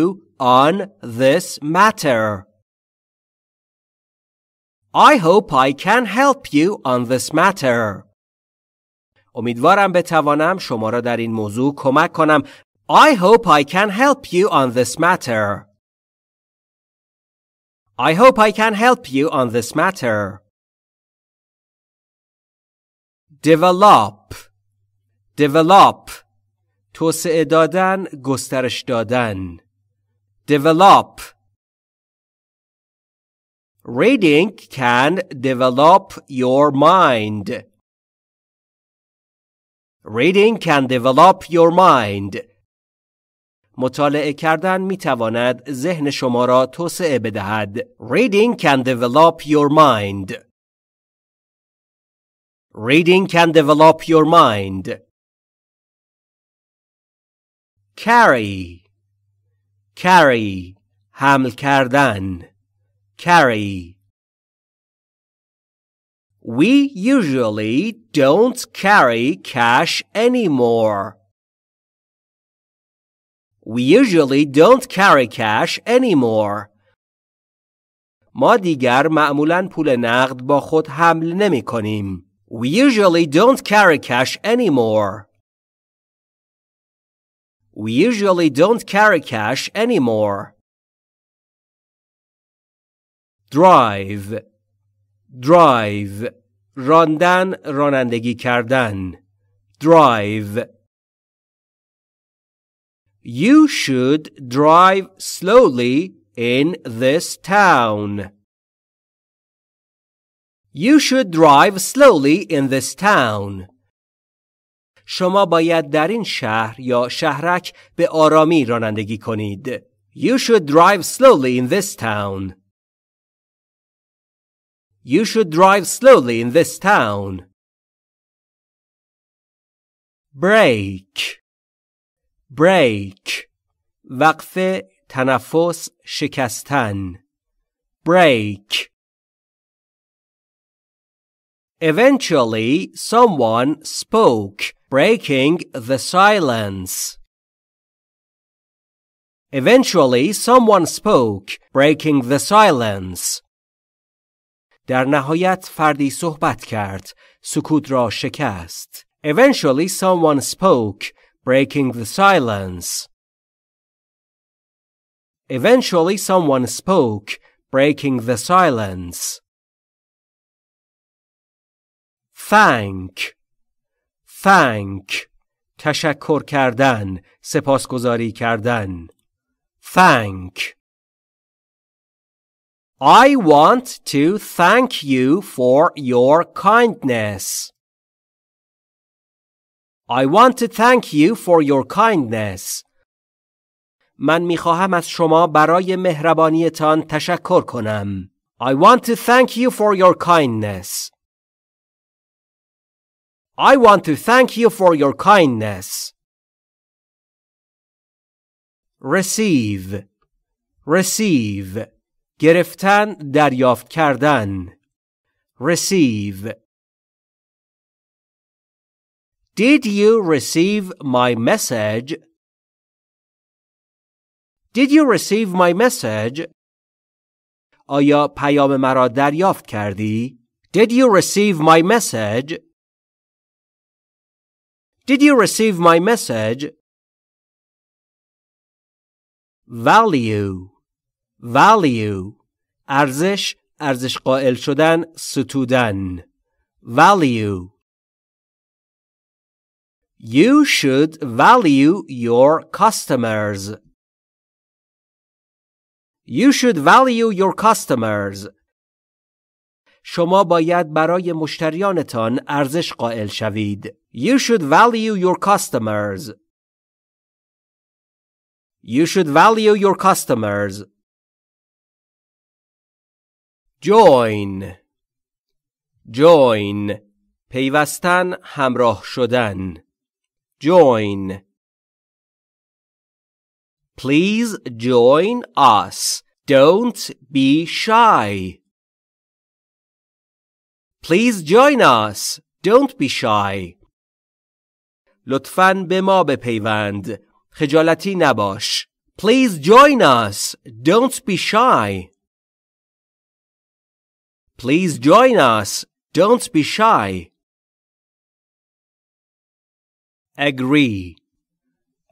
on this matter. I hope I can help you on this matter. امیدوارم بتوانم شما را در این موضوع کمک کنم. I hope I can help you on this matter. I hope I can help you on this matter. develop develop توسعه دادن گسترش دادن develop reading can develop your mind reading can develop your mind مطالعه کردن می تواند ذهن شما را توسعه بدهد reading can develop your mind Reading can develop your mind. Carry carry حمل کردن carry We usually don't carry cash anymore. We usually don't carry cash anymore. ما دیگر معمولا پول نقد با خود حمل نمی کنیم. We usually don't carry cash anymore. We usually don't carry cash anymore. Drive Drive راندن رانندگی کردن Drive You should drive slowly in this town. You should drive slowly in this town. شما باید در این شهر یا شهرک به آرامی رانندگی کنید. You should drive slowly in this town. You should drive slowly in this town. Break. Break. وقف تنفس شکستن. Break. Eventually, someone spoke, breaking the silence. Eventually, someone spoke, breaking the silence. در نهایت فردی صحبت کرد، سکوت را شکست. Eventually, someone spoke, breaking the silence. Eventually, someone spoke, breaking the silence. thank thank تشکر کردن سپاسگزاری کردن thank I want to thank you for your kindness. I want to thank you for your kindness. من میخواهم از شما برای مهربانیتان تشکر کنم. I want to thank you for your kindness. I want to thank you for your kindness. receive receive گرفتن دریافت کردن receive Did you receive my message? Did you receive my message? آیا پیام مرا دریافت کردی؟ Did you receive my message? Did you receive my message? Value Value ارزش ارزش قائل شدن ستودن Value You should value your customers. You should value your customers. شما باید برای مشتریانتان ارزش قائل شوید. You should value your customers. You should value your customers. join join پیوستن همراه شدن join please join us don't be shy please join us don't be shy لطفاً به ما بپیوند خجالتی نباش Please join us don't be shy Please join us don't be shy Agree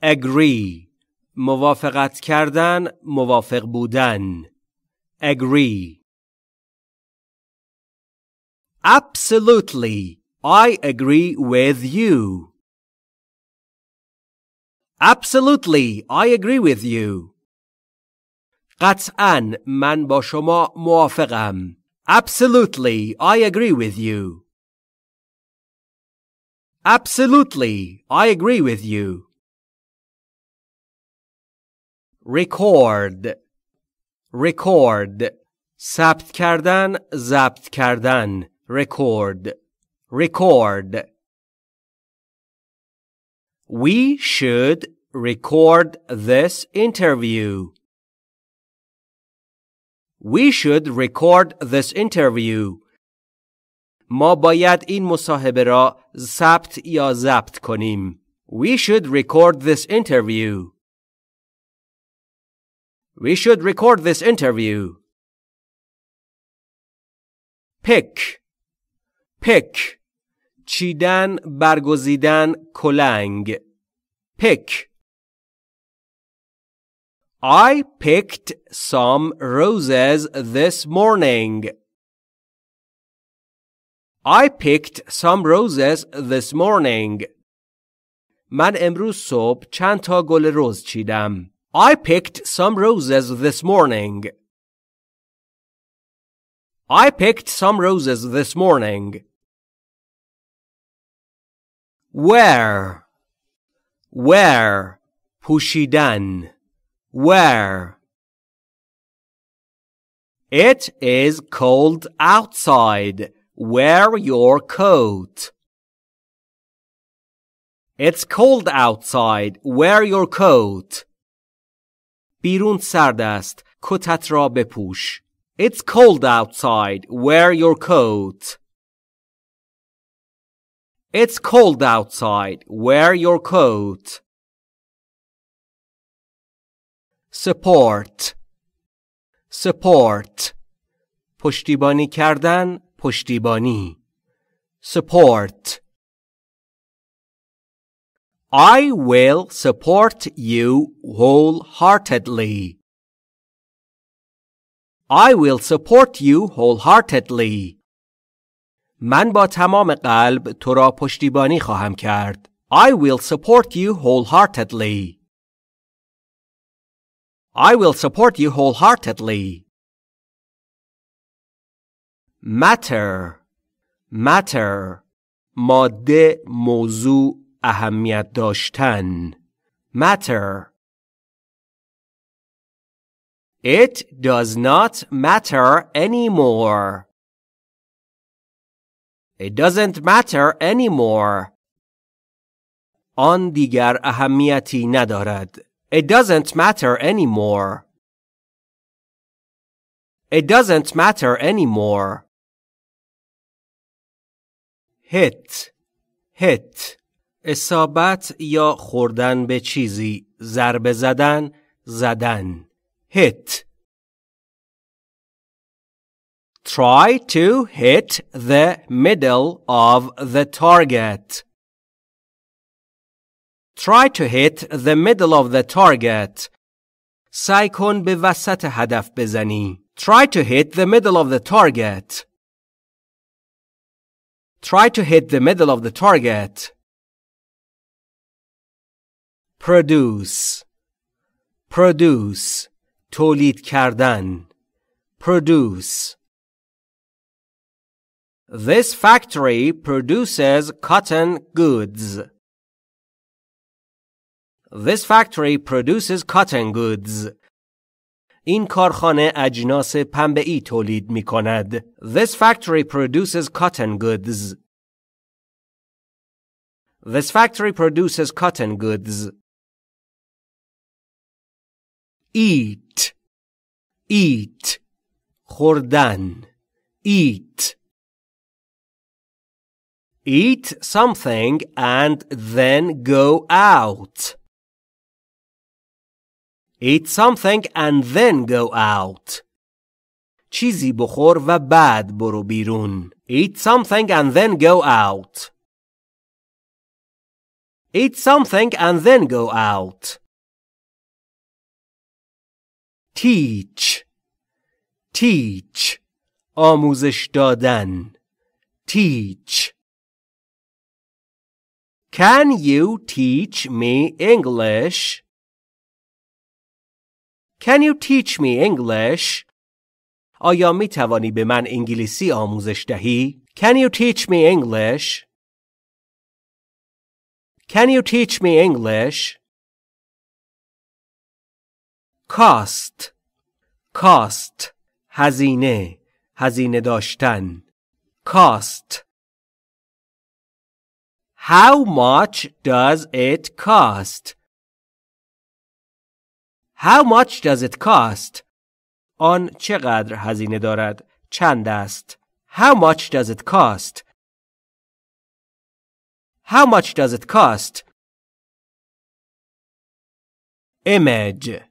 Agree موافقت کردن موافق بودن Agree Absolutely I agree with you Absolutely, I agree with you. قطعا من با شما موافقم. Absolutely, I agree with you. Absolutely, I agree with you. Record Record ثبت کردن ضبط کردن Record Record we should record this interview. We should record this interview. ما باید این مصاحبه را ثبت یا ضبط کنیم. We should record this interview. We should record this interview. Pick. Pick. چیدن، برگزیدن، کلنگ پک I picked some roses this morning. I picked some roses this morning. من امروز صبح چند تا گل رز چیدم. I picked some roses this morning. I picked some roses this morning. where where پوشیدن where It is cold outside. Wear your coat. It's cold outside. Wear your coat. بیرون سرد است. کتت را بپوش. It's cold outside. Wear your coat. It's cold outside. Wear your coat. Support. Support. پشتیبانی کردن پشتیبانی support I will support you wholeheartedly I will support you wholeheartedly من با تمام قلب تو را پشتیبانی خواهم کرد. I will support you wholeheartedly. I will support you wholeheartedly. matter matter ماده موضوع اهمیت داشتن matter It does not matter anymore. It doesn't matter anymore. آن دیگر اهمیتی ندارد. It doesn't matter anymore. It doesn't matter anymore. hit hit اصابت یا خوردن به چیزی ضربه زدن زدن hit Try to hit the middle of the target. Try to hit the middle of the target. سعی کن به وسط هدف بزنی. Try to hit the middle of the target. Try to hit the middle of the target. Produce. Produce. تولید کردن. Produce. This factory produces cotton goods. This factory produces cotton goods. این کارخانه اجناس پنبه ای تولید می کند. This factory produces cotton goods. This factory produces cotton goods. Eat. Eat. خوردن. Eat eat something and then go out. eat something and then go out. چیزی بخور و بعد برو بیرون. Eat something and then go out. Eat something and then go out. Teach. Teach. آموزش دادن. Teach. Can you teach me English? Can you teach me English? آیا می توانی به من انگلیسی آموزش دهی؟ Can you teach me English? Can you teach me English? cost cost هزینه هزینه داشتن cost How much does it cost? How much does it cost? آن چقدر هزینه دارد؟ چند است؟ How much does it cost? How much does it cost? Image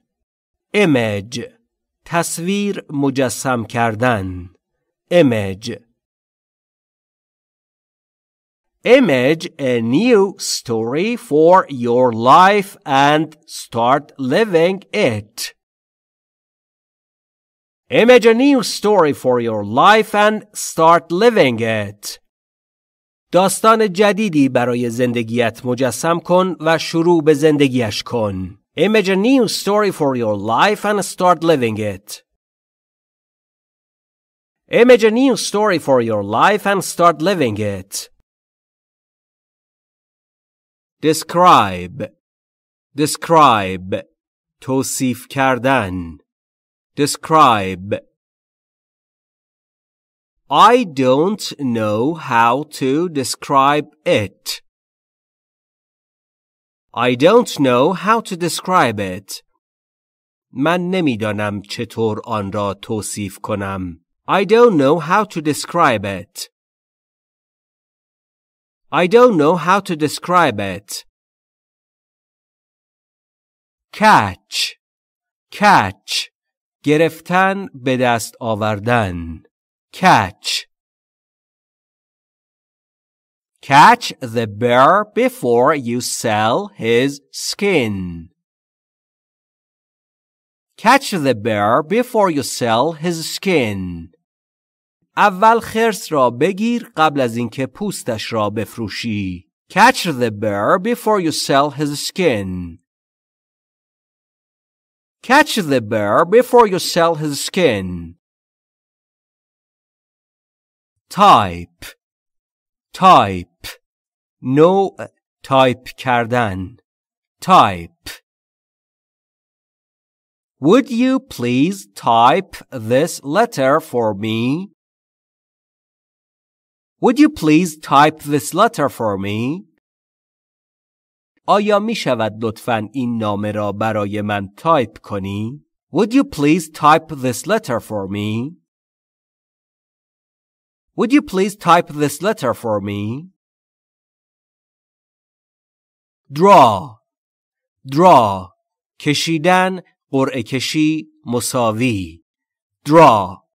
Image تصویر مجسم کردن Image Image a new story for your life and start living it. Image a new story for your life and start living it. داستان جدیدی برای زندگیت مجسم کن و شروع به زندگیش کن. Image a new story for your life and start living it. Image a new story for your life and start living it describe describe توصیف کردن describe I don't know how to describe it. I don't know how to describe it. من نمیدانم چطور آن را توصیف کنم. I don't know how to describe it. I don't know how to describe it. catch catch گرفتن به دست آوردن catch catch the bear before you sell his skin catch the bear before you sell his skin اول خرس را بگیر قبل از اینکه پوستش را بفروشی. Catch the bear before you sell his skin. Catch the bear before you sell his skin. Type Type no تایپ کردن Type Would you please type this letter for me? Would you please type this letter for me? آیا می شود لطفاً این نامه را برای من تایپ کنی؟ Would you please type this letter for me? Would you please type this letter for me? Draw Draw کشیدن قرعه کشی مساوی Draw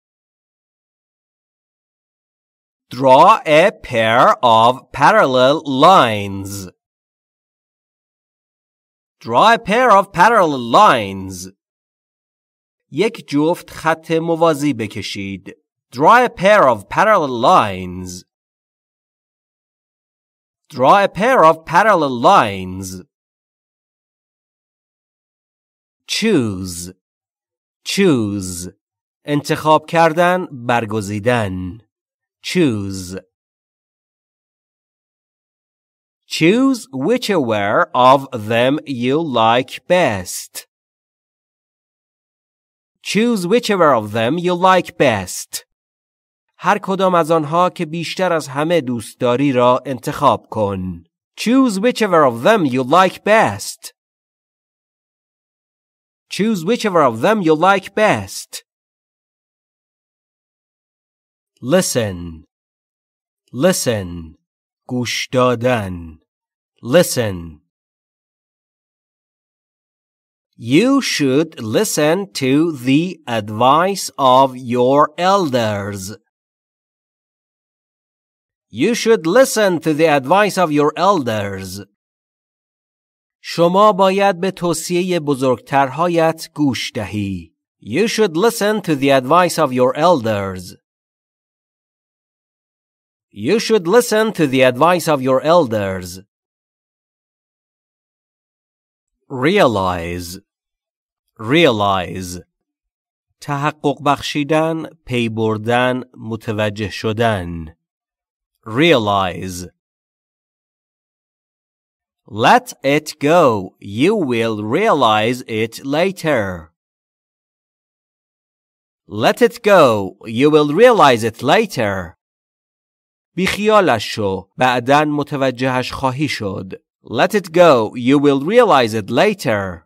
Draw a pair of parallel lines. Draw a pair of parallel lines. یک جفت خط موازی بکشید. Draw a pair of parallel lines. Draw a pair of parallel lines. Choose. Choose. انتخاب کردن، برگزیدن choose. Choose whichever of them you like best. Choose whichever of them you like best. هر کدام از آنها که بیشتر از همه دوست داری را انتخاب کن. Choose whichever of them you like best. Choose whichever of them you like best listen listen گوش دادن listen You should listen to the advice of your elders. You should listen to the advice of your elders. شما باید به توصیه بزرگترهایت گوش دهی. You should listen to the advice of your elders. You should listen to the advice of your elders. Realize Realize تحقق بخشیدن، پی بردن، متوجه شدن Realize Let it go. You will realize it later. Let it go. You will realize it later. بیخیالش شو بعدا متوجهش خواهی شد Let it go you will realize it later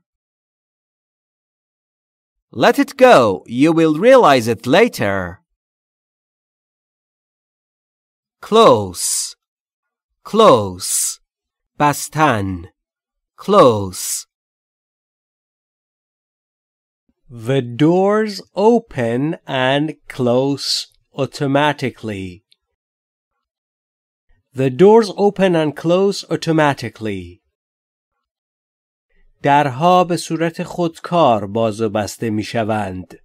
Let it go you will realize it later Close Close Bastan. Close The doors open and close automatically. The doors open and close automatically. درها به صورت خودکار باز و بسته می شوند.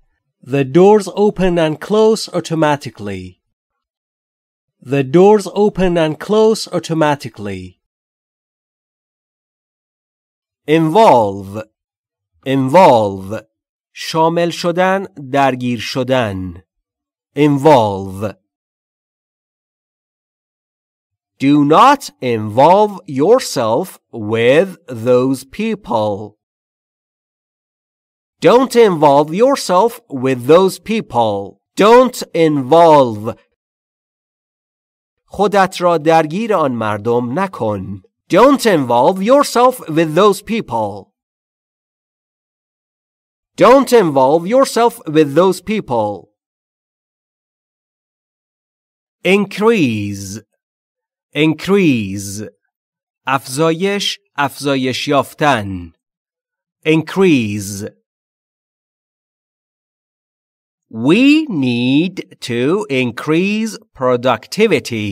The doors open and close automatically. The doors open and close automatically. Involve Involve شامل شدن درگیر شدن Involve do not involve yourself with those people. Don't involve yourself with those people. Don't involve. خودت را درگیر آن مردم نکن. Don't involve yourself with those people. Don't involve yourself with those people. Increase increase افزایش افزایش یافتن increase We need to increase productivity.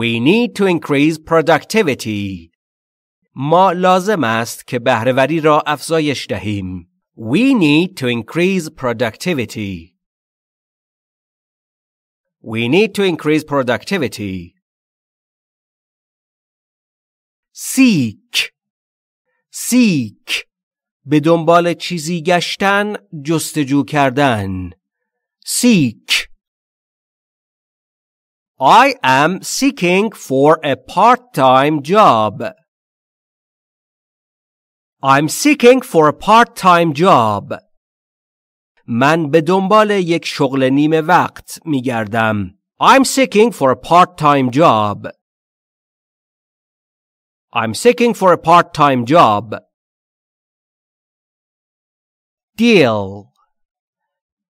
We need to increase productivity. ما لازم است که بهرهوری را افزایش دهیم. We need to increase productivity. We need to increase productivity. Seek, seek. به دنبال چیزی گشتن جستجو کردن I am seeking for a part-time job. I'm seeking for a part-time job. من به دنبال یک شغل نیمه وقت می گردم. I'm seeking for a part-time job. I'm seeking for a part-time job. Deal.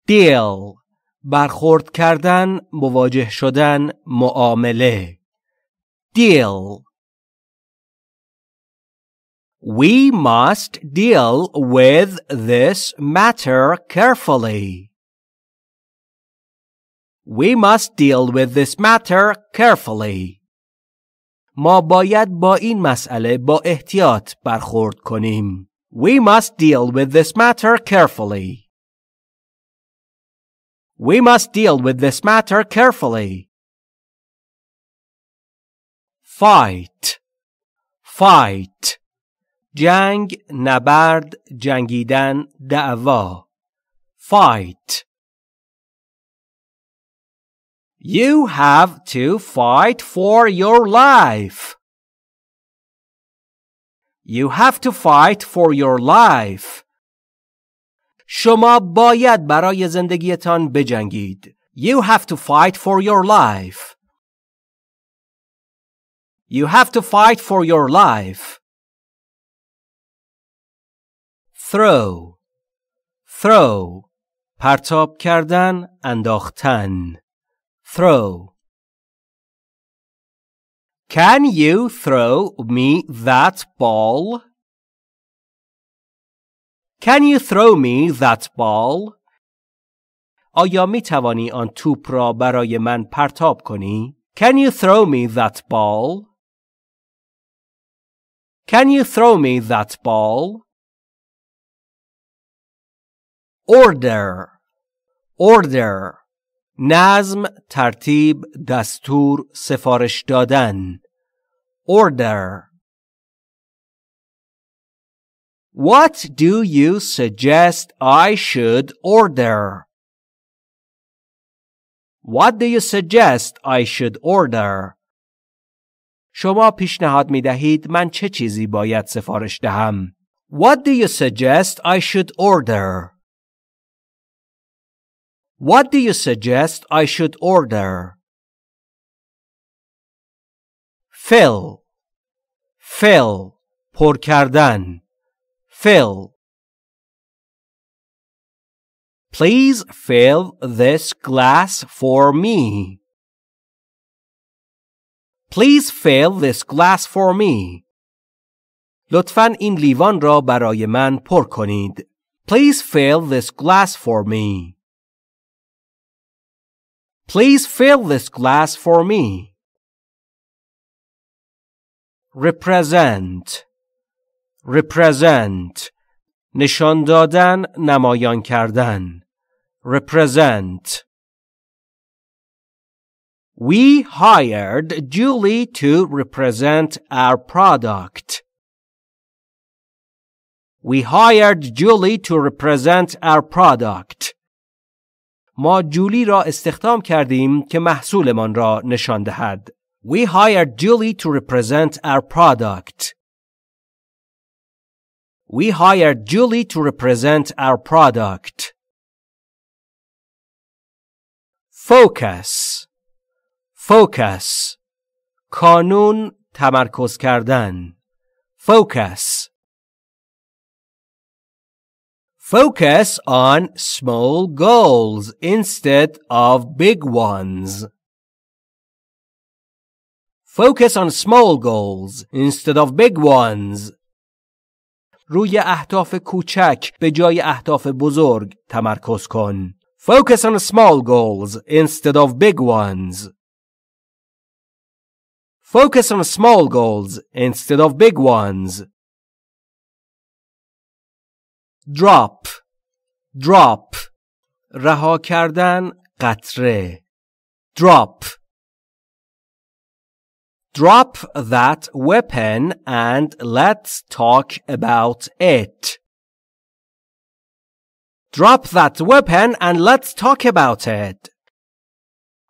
Deal. برخورد کردن، مواجه شدن، معامله. Deal. We must deal with this matter carefully. We must deal with this matter carefully. ما باید با این مسئله با احتیاط برخورد کنیم. We must deal with this matter carefully. We must deal with this matter carefully. Fight. Fight. جنگ، نبرد، جنگیدن، دعوا Fight You have to fight for your life. You have to fight for your life. شما باید برای زندگیتان بجنگید. You have to fight for your life. You have to fight for your life. throw throw پرتاب کردن انداختن throw Can you throw me that ball? Can you throw me that ball? آیا می توانی آن توپ را برای من پرتاب کنی؟ Can you throw me that ball? Can you throw me that ball? order order نظم ترتیب دستور سفارش دادن order What do you suggest I should order? What do you suggest I should order? شما پیشنهاد می دهید من چه چیزی باید سفارش دهم؟ What do you suggest I should order? What do you suggest I should order? Fill, fill, پر کردن fill Please fill this glass for me. Please fill this glass for me. لطفاً این لیوان را برای من پر کنید. Please fill this glass for me. Please fill this glass for me. Represent Represent نشان دادن نمایان کردن Represent We hired Julie to represent our product. We hired Julie to represent our product. ما جولی را استخدام کردیم که محصولمان را نشان دهد. We hired Julie to represent our product. We hired Julie to represent our product. Focus. Focus. کانون تمرکز کردن. Focus. Focus on small goals instead of big ones. Focus on small goals instead of big ones. روی اهداف کوچک به جای اهداف بزرگ تمرکز کن. Focus on small goals instead of big ones. Focus on small goals instead of big ones. drop drop رها کردن قطره drop drop that weapon and let's talk about it drop that weapon and let's talk about it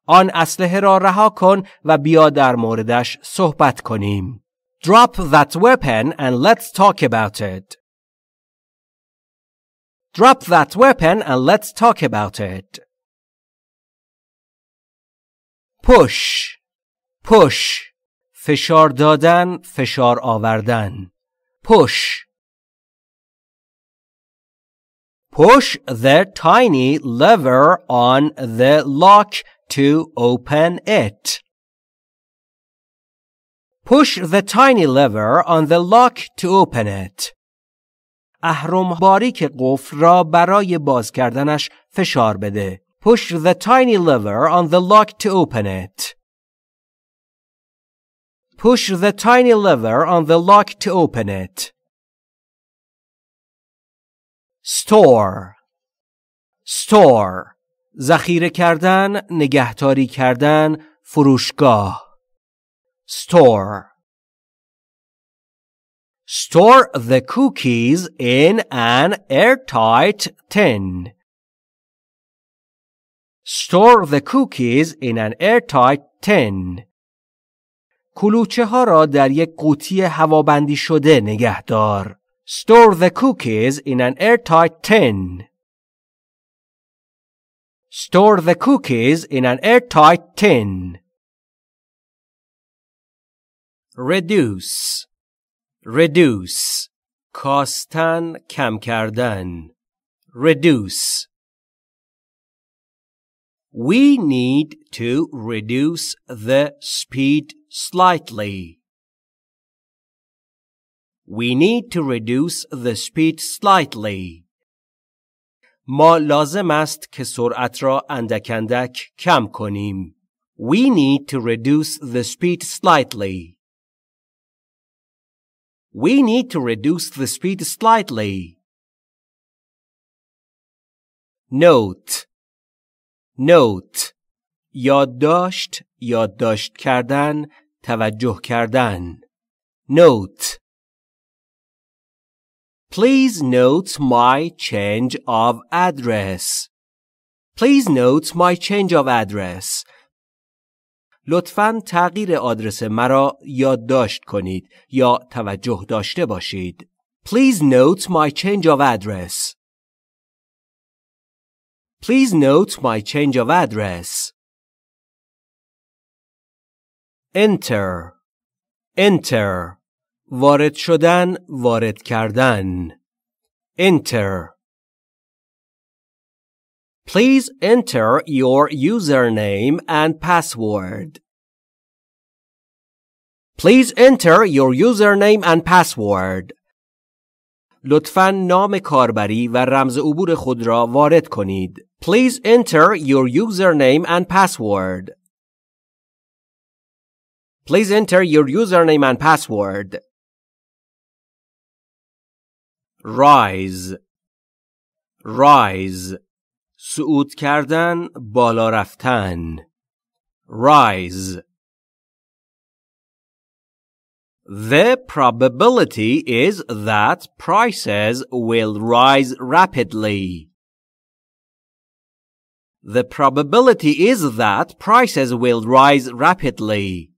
آن اسلحه را رها کن و بیا در موردش صحبت کنیم drop that weapon and let's talk about it Drop that weapon and let's talk about it. push push فشار دادن فشار آوردن push push the tiny lever on the lock to open it push the tiny lever on the lock to open it اهرم باریک قفل را برای باز کردنش فشار بده. Push the tiny lever on the lock to open it. Push the tiny lever on the lock to open it. Store. Store. ذخیره کردن، نگهداری کردن، فروشگاه. Store. Store the cookies in an airtight tin. Store the cookies in an airtight tin. کلوچه ها را در یک قوطی هوابندی شده نگهدار. Store the cookies in an airtight tin. Store the cookies in an airtight tin. Reduce reduce کاستن کم کردن reduce We need to reduce the speed slightly. We need to reduce the speed slightly. ما لازم است که سرعت را اندک اندک کم کنیم. We need to reduce the speed slightly. We need to reduce the speed slightly. Note Note یادداشت یادداشت کردن توجه کردن Note Please note my change of address. Please note my change of address. لطفا تغییر آدرس مرا یادداشت کنید یا توجه داشته باشید. Please note my change of address. Please note my change of address. Enter. Enter. وارد شدن، وارد کردن. Enter. Please enter your username and password. Please enter your username and password. لطفا نام کاربری و رمز عبور خود را وارد کنید. Please enter your username and password. Please enter your username and password. Rise. Rise. سعود کردن بالا رفتن rise The probability is that prices will rise rapidly. The probability is that prices will rise rapidly.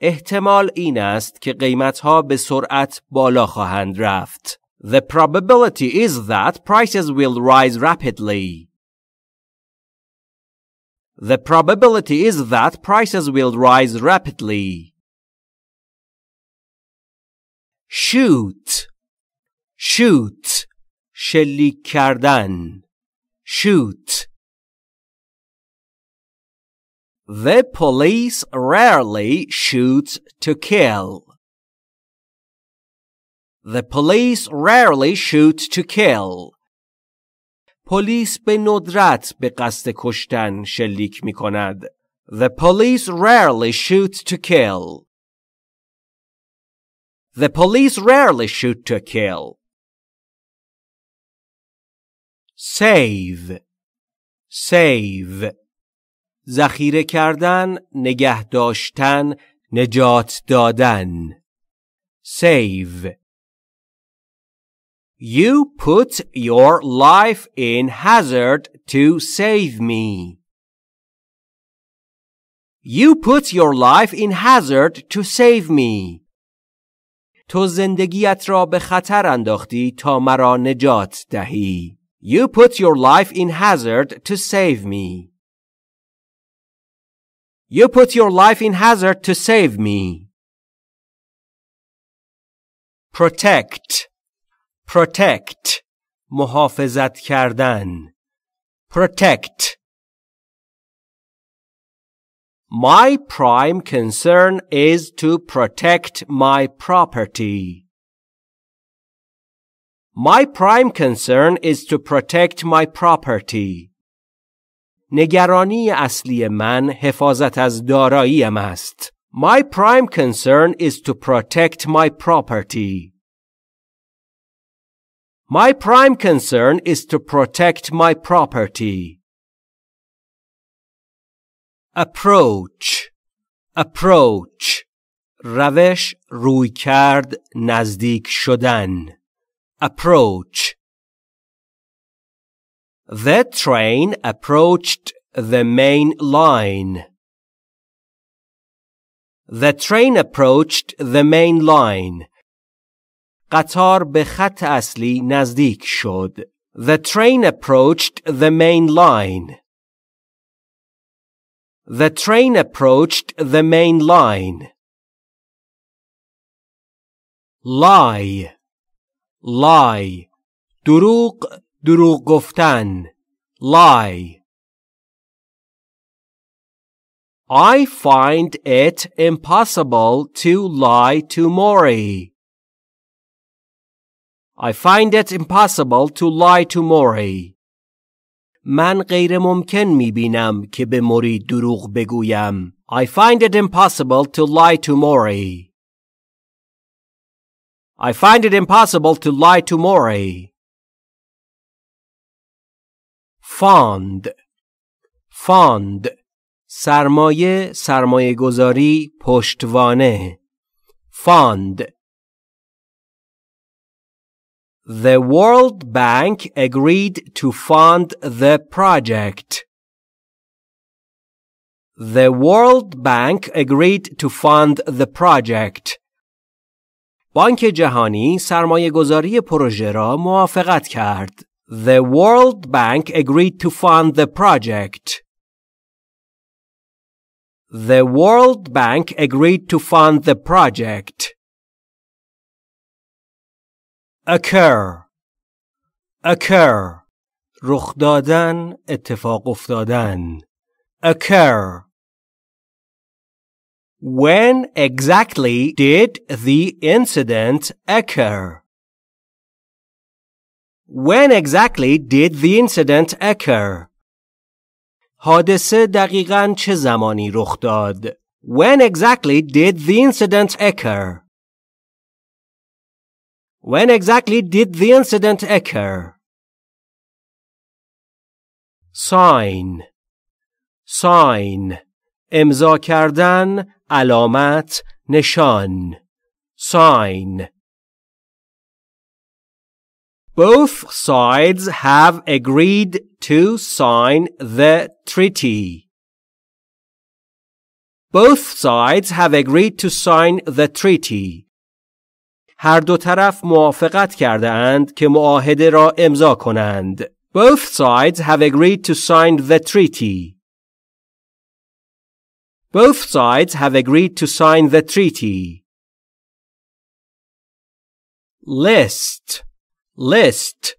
احتمال این است که قیمتها به سرعت بالا خواهند رفت. The probability is that prices will rise rapidly. The probability is that prices will rise rapidly. Shoot. Shoot. شلیک کردن. Shoot. The police rarely shoots to kill. The police rarely shoot to kill. پلیس به ندرت به قصد کشتن شلیک می کند. The police rarely shoot to kill. The police rarely shoot to kill. Save. Save. ذخیره کردن، نگه داشتن، نجات دادن. Save. You put your life in hazard to save me. You put your life in hazard to save me. تو زندگیت را به خطر انداختی تا مرا نجات دهی. You put your life in hazard to save me. You put your life in hazard to save me. Protect protect محافظت کردن protect My prime concern is to protect my property. My prime concern is to protect my property. نگرانی اصلی من حفاظت از داراییم است. My prime concern is to protect my property. My prime concern is to protect my property. Approach Approach روش روی کرد نزدیک شدن Approach The train approached the main line. The train approached the main line. قطار به خط اصلی نزدیک شد. The train approached the main line. The train approached the main line. lie lie دروغ دروغ گفتن lie I find it impossible to lie to Mori. I find it impossible to lie to Mori. من غیر ممکن می بینم که به موری دروغ بگویم. I find it impossible to lie to Mori. I find it impossible to lie to Mori. فاند فاند سرمایه سرمایه گذاری پشتوانه فاند the World Bank agreed to fund the project. The World Bank agreed to fund the project. بانک جهانی سرمایه گذاری پروژه را موافقت کرد. The World Bank agreed to fund the project. The World Bank agreed to fund the project occur occur رخ دادن اتفاق افتادن occur When exactly did the incident occur? When exactly did the incident occur? حادثه دقیقاً چه زمانی رخ داد؟ When exactly did the incident occur? When exactly did the incident occur? sign sign امضا کردن علامت نشان sign Both sides have agreed to sign the treaty. Both sides have agreed to sign the treaty. هر دو طرف موافقت کرده اند که معاهده را امضا کنند. Both sides have agreed to sign the treaty. Both sides have agreed to sign the treaty. list list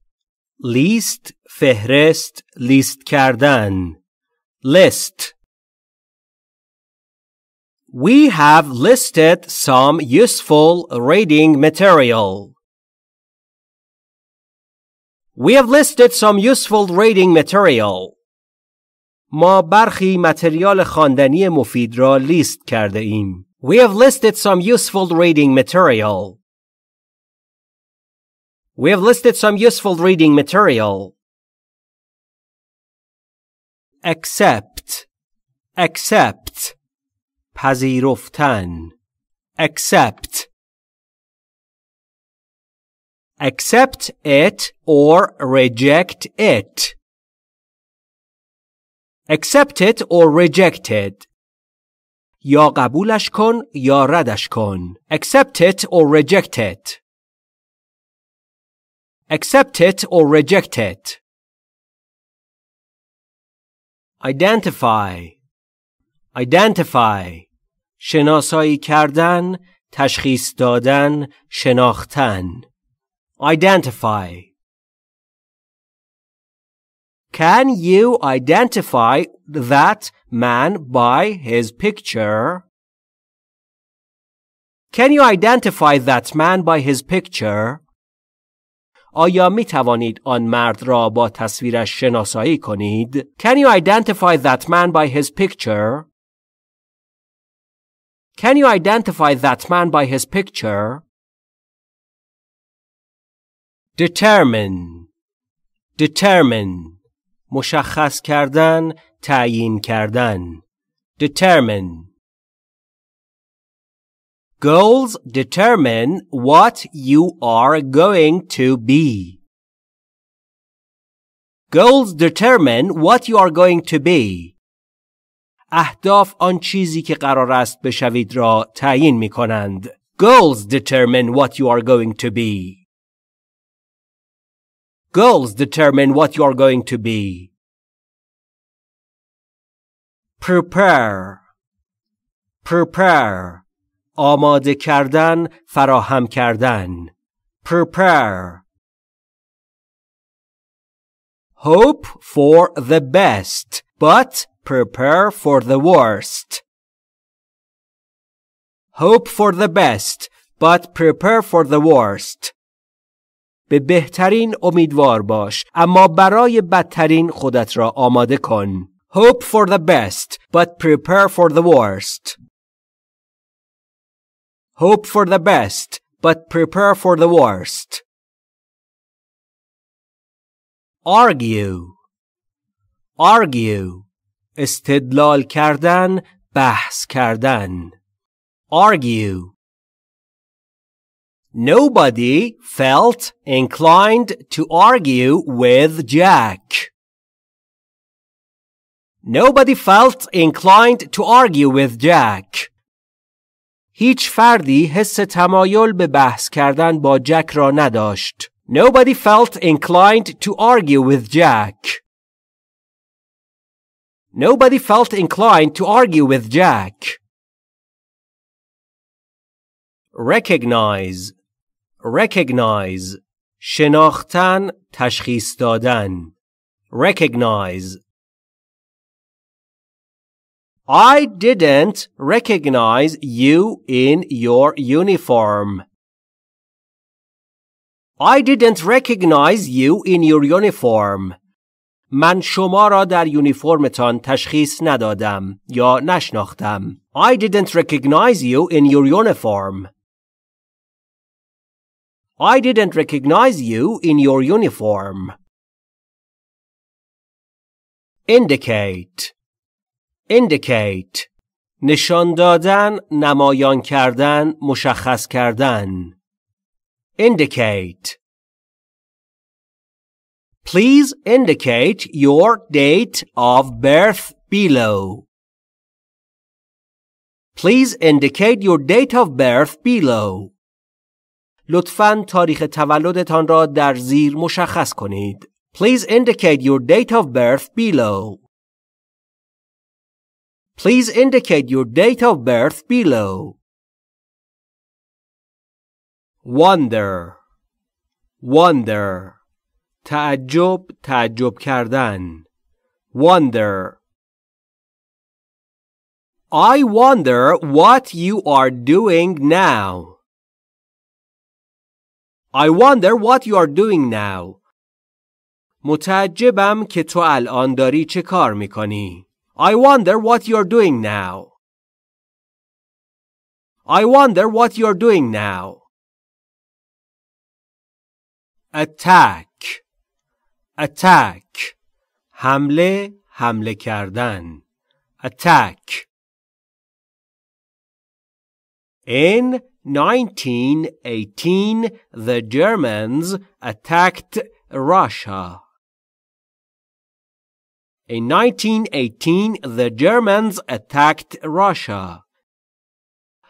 لیست فهرست لیست کردن list we have listed some useful reading material. We have listed some useful reading material. ما برخی متریال خواندنی مفید را لیست کرده ایم. We have listed some useful reading material. We have listed some useful reading material. Accept. Accept. پذیرفتن accept accept it or reject it accept it or reject it یا قبولش کن یا ردش کن accept it or reject it accept it or reject it identify identify شناسایی کردن، تشخیص دادن، شناختن. Identify Can you identify that man by his picture? Can you identify that man by his picture? آیا می توانید آن مرد را با تصویرش شناسایی کنید؟ Can you identify that man by his picture? Can you identify that man by his picture? Determine Determine مشخص کردن تعیین کردن Determine Goals determine what you are going to be. Goals determine what you are going to be. اهداف آن چیزی که قرار است بشوید را تعیین می کنند. Goals determine what you are going to be. Goals determine what you are going to be. Prepare. Prepare. آماده کردن، فراهم کردن. Prepare. Hope for the best, but Prepare for the worst. Hope for the best, but prepare for the worst. به بهترین امیدوار باش اما برای بدترین خودت را آماده کن. Hope for the best, but prepare for the worst. Hope for the best, but prepare for the worst. Argue. Argue. استدلال کردن بحث کردن argue Nobody felt inclined to argue with Jack. Nobody felt inclined to argue with Jack. هیچ فردی حس تمایل به بحث کردن با جک را نداشت. Nobody felt inclined to argue with Jack. Nobody felt inclined to argue with Jack. Recognize Recognize شناختن تشخیص دادن Recognize I didn't recognize you in your uniform. I didn't recognize you in your uniform. من شما را در یونیفرمتان تشخیص ندادم یا نشناختم. I didn't recognize you in your uniform. I didn't recognize you in your uniform. Indicate. Indicate. نشان دادن، نمایان کردن، مشخص کردن. Indicate. Please indicate your date of birth below. Please indicate your date of birth below. لطفاً تاریخ تولدتان را در زیر مشخص کنید. Please indicate your date of birth below. Please indicate your date of birth below. Wonder Wonder تعجب تعجب کردن wonder I wonder what you are doing now. I wonder what you are doing now. متعجبم که تو الان داری چه کار میکنی. I wonder what you are doing now. I wonder what you are doing now. Attack attack حمله حمله کردن attack In 1918 the Germans attacked Russia In 1918 the Germans attacked Russia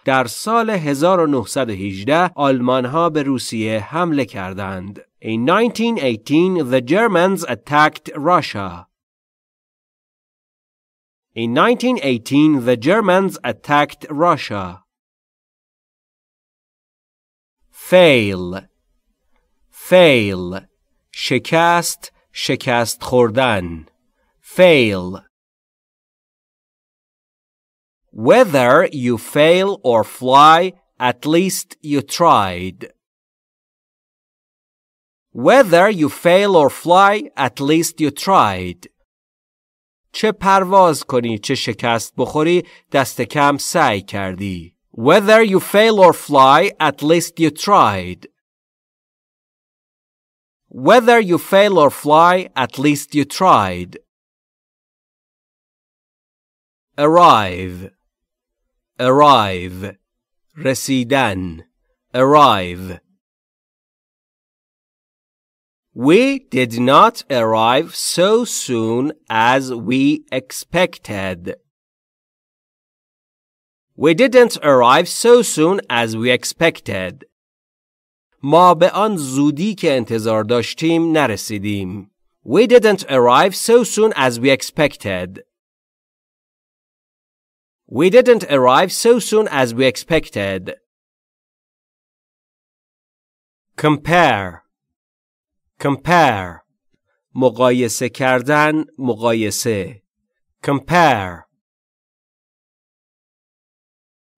در سال 1918 آلمان ها به روسیه حمله کردند In 1918, the Germans attacked Russia. In 1918, the Germans attacked Russia. Fail. Fail. Shekast. Shekast Jordan. fail Whether you fail or fly, at least you tried. Whether you fail or fly, at least you tried. چه پرواز کنی چه شکست بخوری دست کم سعی کردی. Whether you fail or fly, at least you tried. Whether you fail or fly, at least you tried. Arrive. Arrive. رسیدن. Arrive. We did not arrive so soon as we expected. We didn't arrive so soon as we expected. ما به آن زودی که انتظار داشتیم نرسیدیم. We didn't arrive so soon as we expected. We didn't arrive so soon as we expected. Compare compare مقایسه کردن مقایسه compare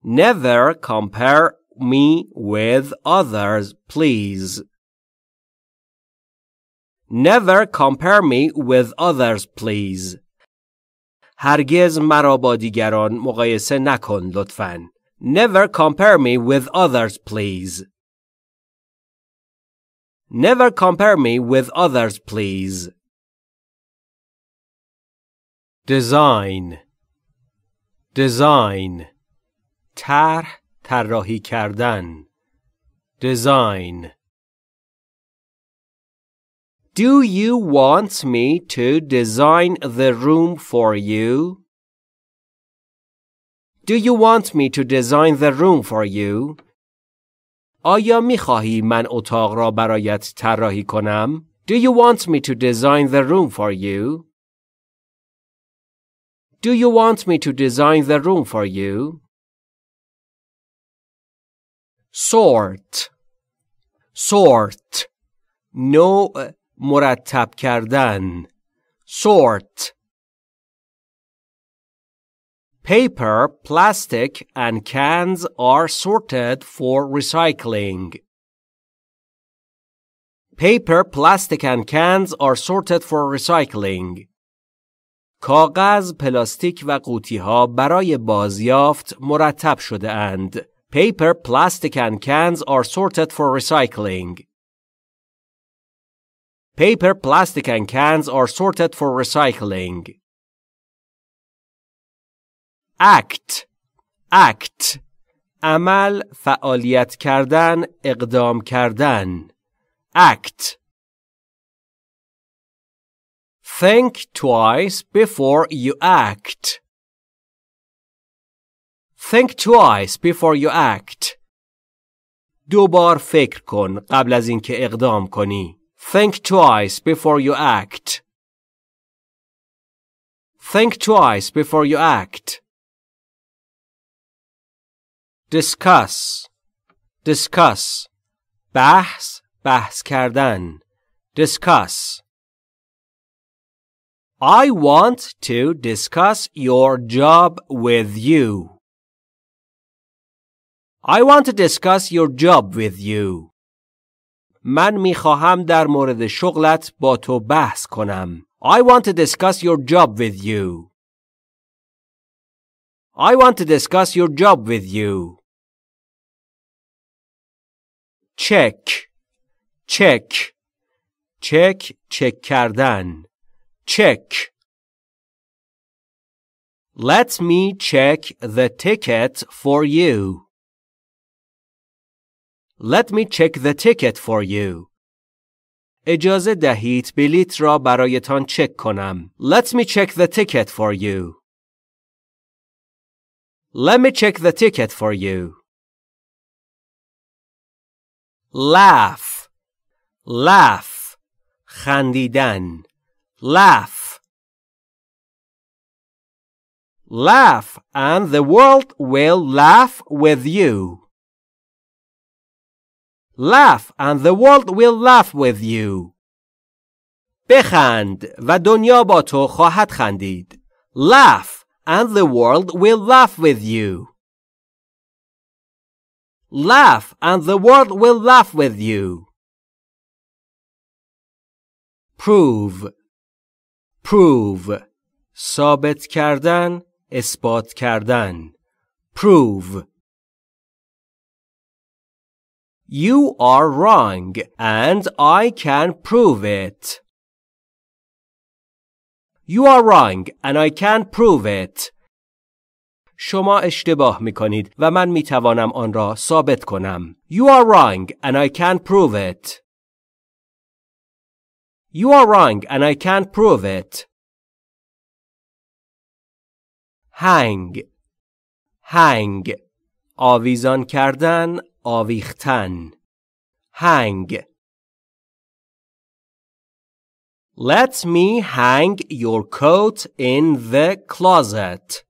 never compare me with others please never compare me with others please هرگز مرا با دیگران مقایسه نکن لطفاً Never compare me with others, please. Never compare me with others, please. Design Design Tar طراحی کردن Design Do you want me to design the room for you? Do you want me to design the room for you? آیا می خواهی من اتاق را برایت طراحی کنم؟ Do you want me to design the room for you? Do you want me to design the room for you? Sort Sort نوع مرتب کردن Sort Paper, plastic, and cans are sorted for recycling. Paper, plastic, and cans are sorted for recycling. کاغذ، پلاستیک و قوطی ها برای بازیافت مرتب شده اند. Paper, plastic, and cans are sorted for recycling. Paper, plastic, and cans are sorted for recycling. Act act عمل فعالیت کردن اقدام کردن act Think twice before you act. Think twice before you act. دو بار فکر کن قبل از اینکه اقدام کنی. Think twice before you act. Think twice before you act. discuss discuss بحث بحث کردن discuss I want to discuss your job with you. I want to discuss your job with you. من میخواهم در مورد شغلت با تو بحث کنم. I want to discuss your job with you. I want to discuss your job with you. چک چک چک چک کردن چک Let me check the ticket for you. Let me check the ticket for you. اجازه دهید بلیت را برایتان چک کنم. Let me check the ticket for you. Let me check the ticket for you. laugh laugh خندیدن laugh laugh and the world will laugh with you laugh and the world will laugh with you بخند و دنیا با تو خواهد خندید laugh and the world will laugh with you Laugh, and the world will laugh with you. Prove Prove ثابت kardan, espat kardan, Prove You are wrong and I can prove it. You are wrong and I can prove it. شما اشتباه می کنید و من می توانم آن را ثابت کنم. You are wrong and I can't prove it. You are wrong and I can't prove it. Hang, hang. آویزان کردن آویختن Hang. Let me hang your coat in the closet.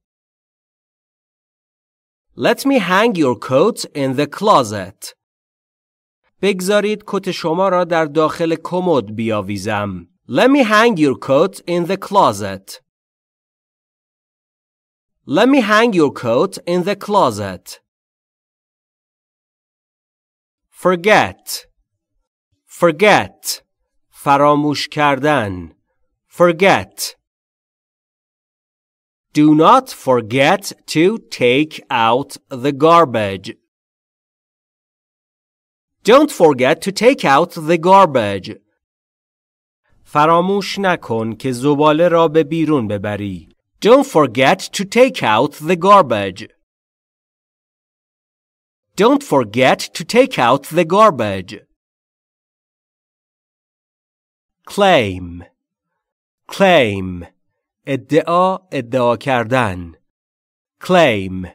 Let me hang your coat in the closet. بگذارید کت شما را در داخل کمد بیاویزم. Let me hang your coat in the closet. Let me hang your coat in the closet. Forget. Forget. فراموش کردن. Forget. Do not forget to take out the garbage. Don't forget to take out the garbage. فراموش نکن که زباله را به بیرون ببری. Don't forget to take out the garbage. Don't forget to take out the garbage. Claim. Claim. ادعا ادعا کردن claim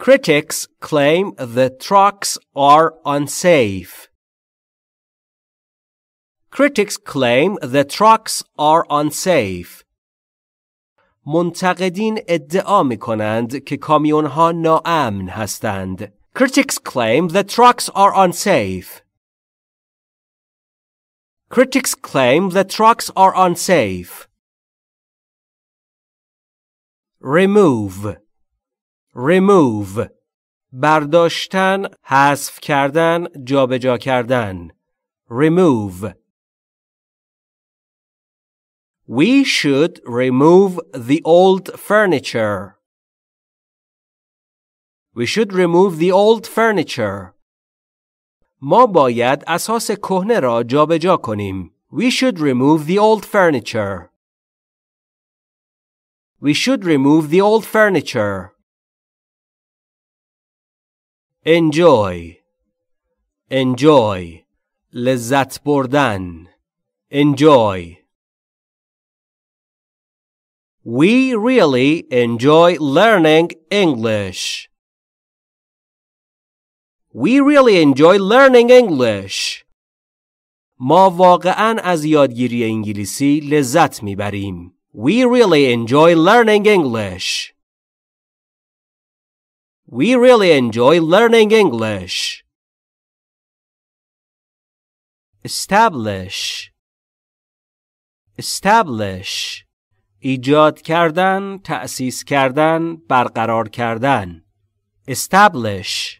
Critics claim the trucks are unsafe. Critics claim the trucks are unsafe. منتقدین ادعا می کنند که کامیون ها ناامن هستند. Critics claim the trucks are unsafe. Critics claim that trucks are unsafe. Remove Remove برداشتن، حذف کردن، جابجا کردن. Remove We should remove the old furniture. We should remove the old furniture. ما باید اساس کهنه را جابجا کنیم. We should remove the old furniture. We should remove the old furniture. Enjoy. Enjoy. لذت بردن. Enjoy. We really enjoy learning English. We really enjoy learning English. ما واقعا از یادگیری انگلیسی لذت میبریم. We really enjoy learning English. We really enjoy learning English. Establish Establish ایجاد کردن، تأسیس کردن، برقرار کردن. Establish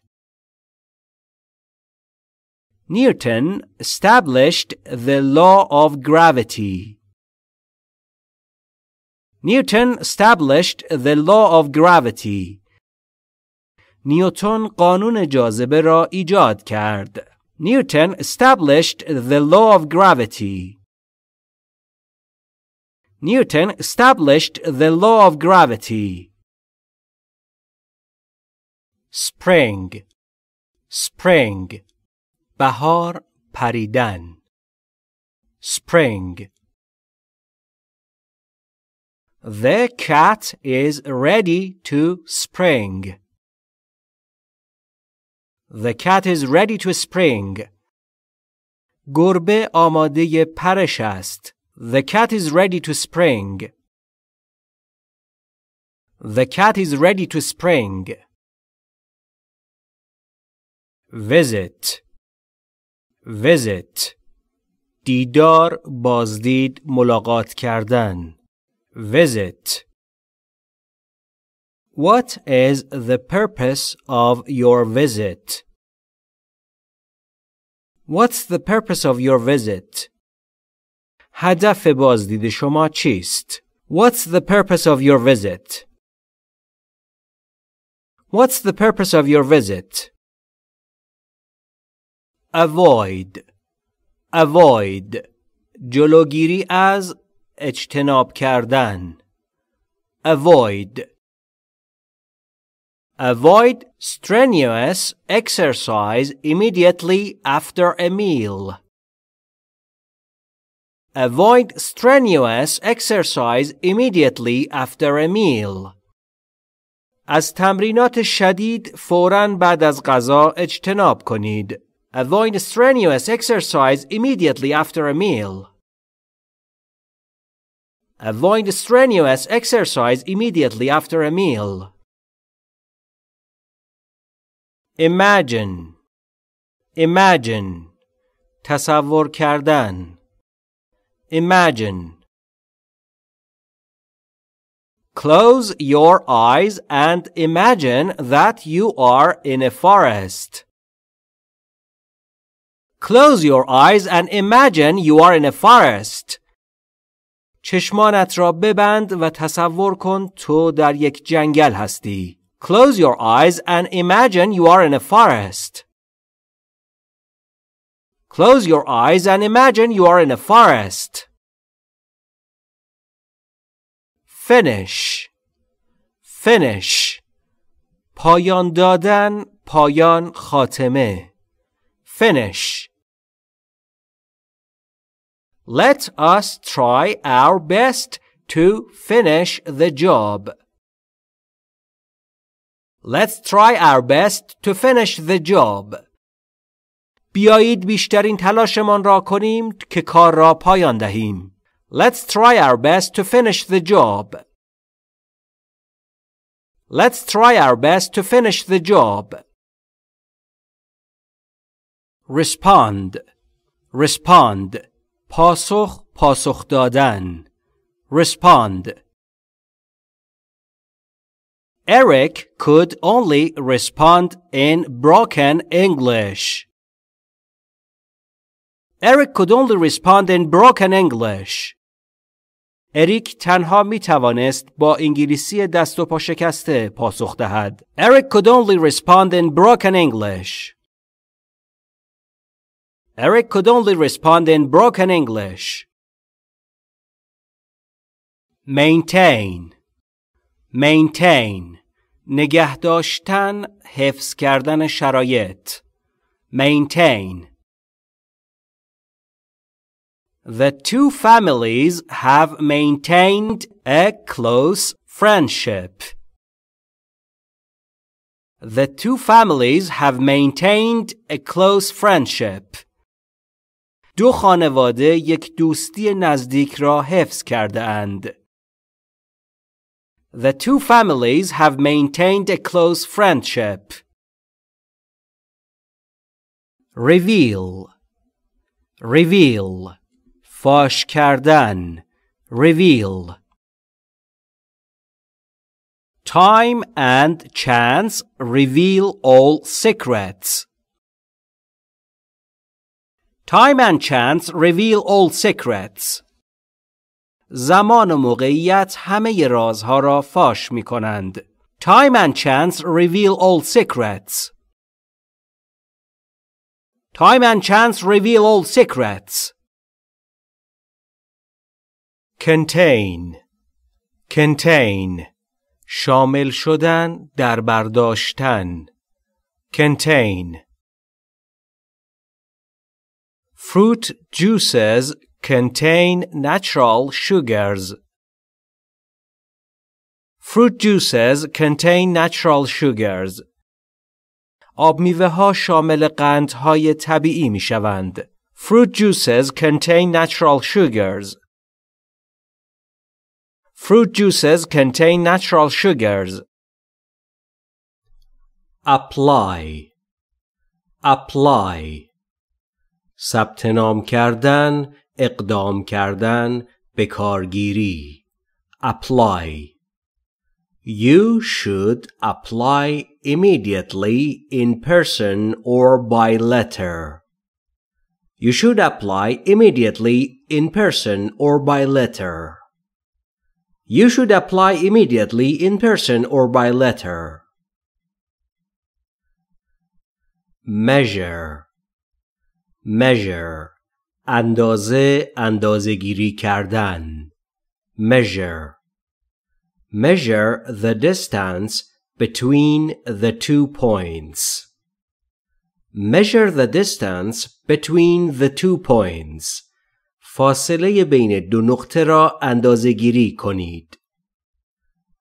Newton established the law of gravity. Newton established the law of gravity. Newton قانون جاذبه را ایجاد کرد. Newton established the law of gravity. Newton established the law of gravity. Spring Spring بهار پریدن spring The cat is ready to spring. The cat is ready to spring. گربه آماده پرش است. The cat is ready to spring. The cat is ready to spring. Visit visit دیدار بازدید ملاقات کردن visit What is the purpose of your visit? What's the purpose of your visit? هدف بازدید شما چیست؟ What's the purpose of your visit? What's the purpose of your visit? avoid avoid جلوگیری از اجتناب کردن avoid avoid strenuous exercise immediately after a meal avoid strenuous exercise immediately after a meal از تمرینات شدید فوراً بعد از غذا اجتناب کنید Avoid strenuous exercise immediately after a meal. Avoid strenuous exercise immediately after a meal. Imagine Imagine تصور کردن Imagine Close your eyes and imagine that you are in a forest. Close your eyes and imagine you are in a forest. چشمانت را ببند و تصور کن تو در یک جنگل هستی. Close your eyes and imagine you are in a forest. Close your eyes and imagine you are in a forest. Finish. Finish. پایان دادن، پایان خاتمه finish. Let us try our best to finish the job. Let's try our best to finish the job. بیایید بیشترین تلاشمان را کنیم که کار را پایان دهیم. Let's try our best to finish the job. Let's try our best to finish the job respond respond پاسخ پاسخ دادن respond Eric could only respond in broken English. Eric could only respond in broken English. Eric تنها می توانست با انگلیسی دست و پا شکسته پاسخ دهد. Eric could only respond in broken English. Eric could only respond in broken English. maintain maintain نگه داشتن حفظ کردن شرایط maintain The two families have maintained a close friendship. The two families have maintained a close friendship. دو خانواده یک دوستی نزدیک را حفظ کرده اند. The two families have maintained a close friendship. Reveal Reveal فاش کردن Reveal Time and chance reveal all secrets. Time and chance reveal all secrets. زمان و موقعیت همه رازها را فاش می کنند. Time and chance reveal all secrets. Time and chance reveal all secrets. Contain Contain شامل شدن در برداشتن Contain Fruit juices contain natural sugars. Fruit juices contain natural sugars. آب میوه ها شامل قندهای طبیعی می شوند. Fruit juices contain natural sugars. Fruit juices contain natural sugars. Apply. Apply. ثبت نام کردن اقدام کردن به کارگیری apply You should apply immediately in person or by letter. You should apply immediately in person or by letter. You should apply immediately in person or by letter. Measure measure اندازه اندازه گیری کردن measure measure the distance between the two points measure the distance between the two points فاصله بین دو نقطه را اندازه گیری کنید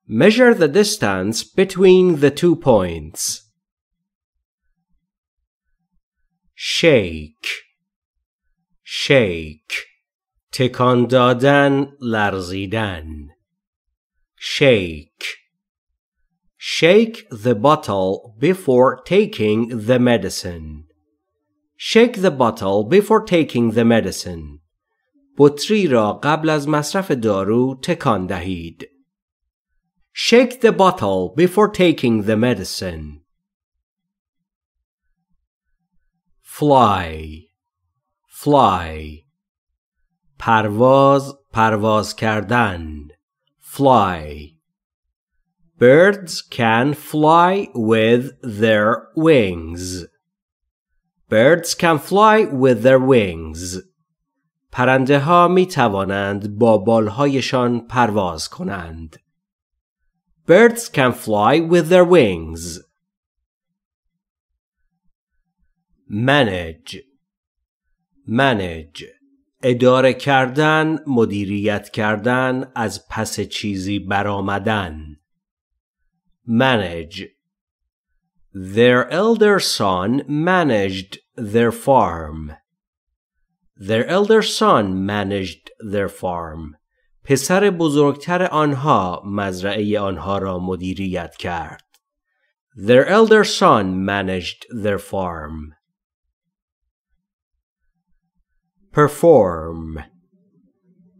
measure the distance between the two points shake shake تکان دادن لرزیدن shake shake the bottle before taking the medicine shake the bottle before taking the medicine بطری را قبل از مصرف دارو تکان دهید shake the bottle before taking the medicine fly fly پرواز پرواز کردن fly Birds can fly with their wings. Birds can fly with their wings. پرنده ها می توانند با بالهایشان پرواز کنند. Birds can fly with their wings. manage manage اداره کردن مدیریت کردن از پس چیزی برآمدن manage Their elder son managed their farm. Their elder son managed their farm. پسر بزرگتر آنها مزرعه آنها را مدیریت کرد. Their elder son managed their farm. perform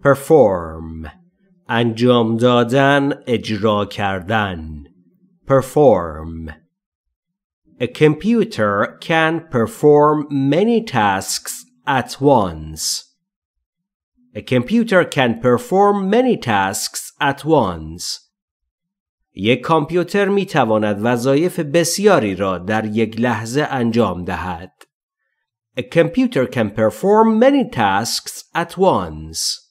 perform انجام دادن اجرا کردن perform A computer can perform many tasks at once. A computer can perform many tasks at once. یک کامپیوتر می تواند وظایف بسیاری را در یک لحظه انجام دهد. a computer can perform many tasks at once.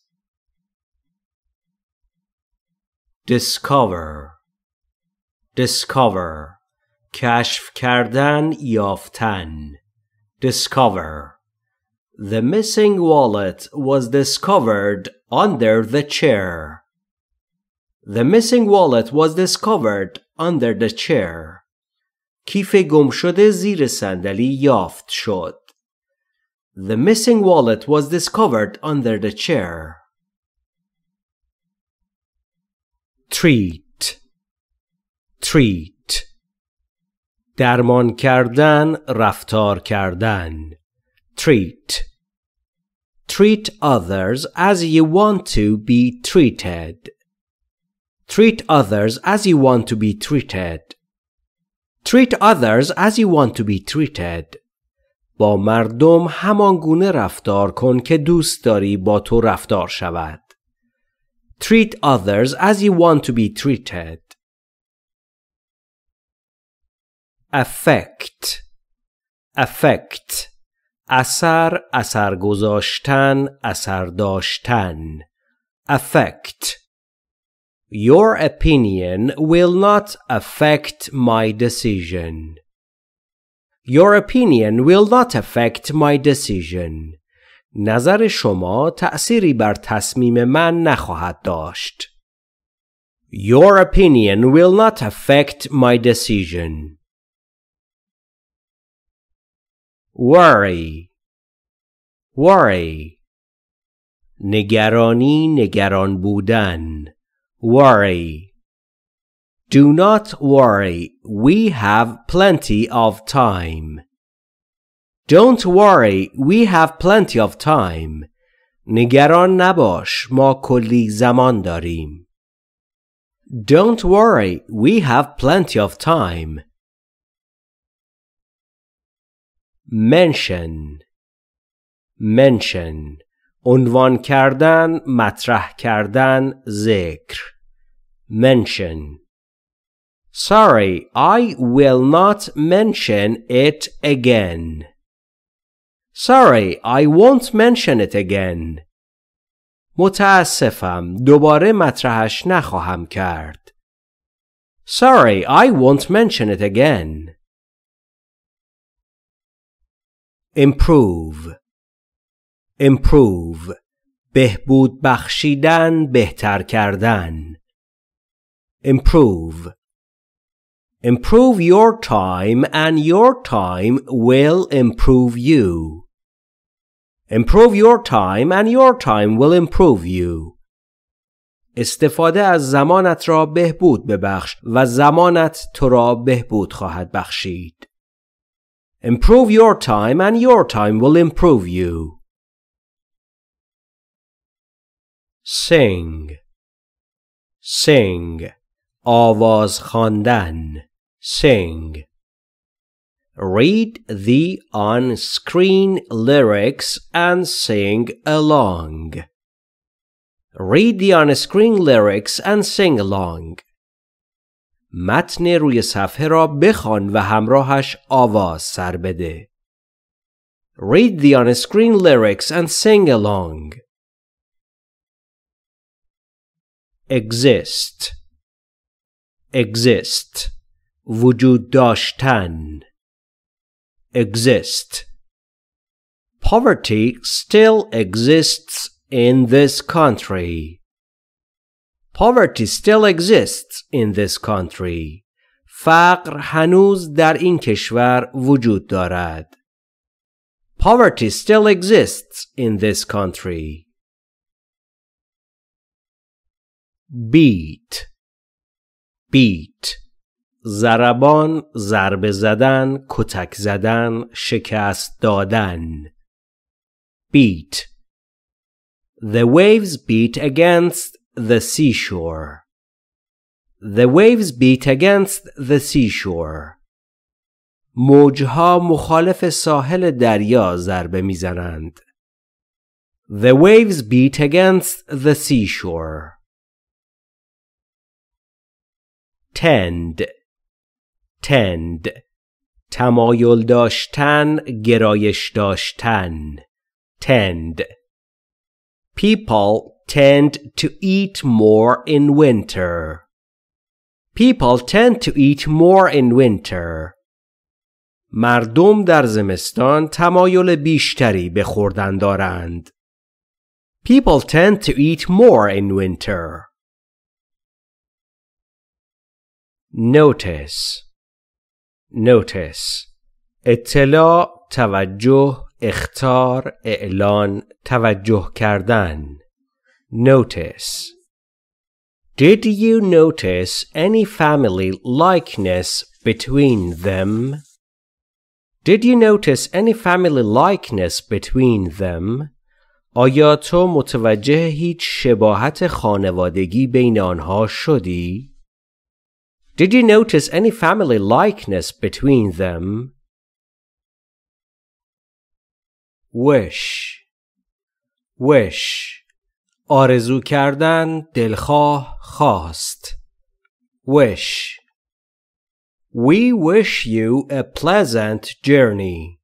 Discover Discover kashf kardan یافتن Discover The missing wallet was discovered under the chair. The missing wallet was discovered under the chair. کیف گم شده زیر صندلی the missing wallet was discovered under the chair. treat treat درمان کردن رفتار کردن treat treat others as you want to be treated treat others as you want to be treated treat others as you want to be treated با مردم همان گونه رفتار کن که دوست داری با تو رفتار شود. Treat others as you want to be treated. Affect Affect اثر، اثر گذاشتن، اثر داشتن. Affect Your opinion will not affect my decision. Your opinion will not affect my decision. نظر شما تأثیری بر تصمیم من نخواهد داشت. Your opinion will not affect my decision. Worry Worry نگرانی نگران بودن Worry do not worry, we have plenty of time. Don't worry, we have plenty of time. نگران نباش ما کلی زمان داریم. Don't worry, we have plenty of time. Mention Mention عنوان کردن، مطرح کردن، ذکر Mention Sorry, I will not mention it again. Sorry, I won't mention it again. متاسفم دوباره مطرحش نخواهم کرد. Sorry, I won't mention it again. Improve Improve بهبود بخشیدن بهتر کردن Improve Improve your time and your time will improve you. Improve your time and your time will improve you. استفاده از زمانت را بهبود ببخش و زمانت تو را بهبود خواهد بخشید. Improve your time and your time will improve you. Sing Sing آواز خواندن sing Read the on-screen lyrics and sing along. Read the on-screen lyrics and sing along. متن روی صفحه را بخوان و همراهش آواز سر بده. Read the on-screen lyrics and sing along. Exist exist وجود داشتن exist poverty still exists in this country poverty still exists in this country فقر هنوز در این کشور وجود دارد poverty still exists in this country beat بیت زربان ضربه زدن کتک زدن شکست دادن بیت The waves beat against the seashore The waves beat against the seashore موجها مخالف ساحل دریا ضربه میزنند The waves beat against the seashore tend tend تمایل داشتن گرایش داشتن tend people tend to eat more in winter people tend to eat more in winter مردم در زمستان تمایل بیشتری به خوردن دارند people tend to eat more in winter notice notice اطلاع توجه اختار اعلان توجه کردن notice Did you notice any family likeness between them? Did you notice any family likeness between them? آیا تو متوجه هیچ شباهت خانوادگی بین آنها شدی؟ Did you notice any family likeness between them? Wish Wish آرزو کردن دلخواه خواست Wish We wish you a pleasant journey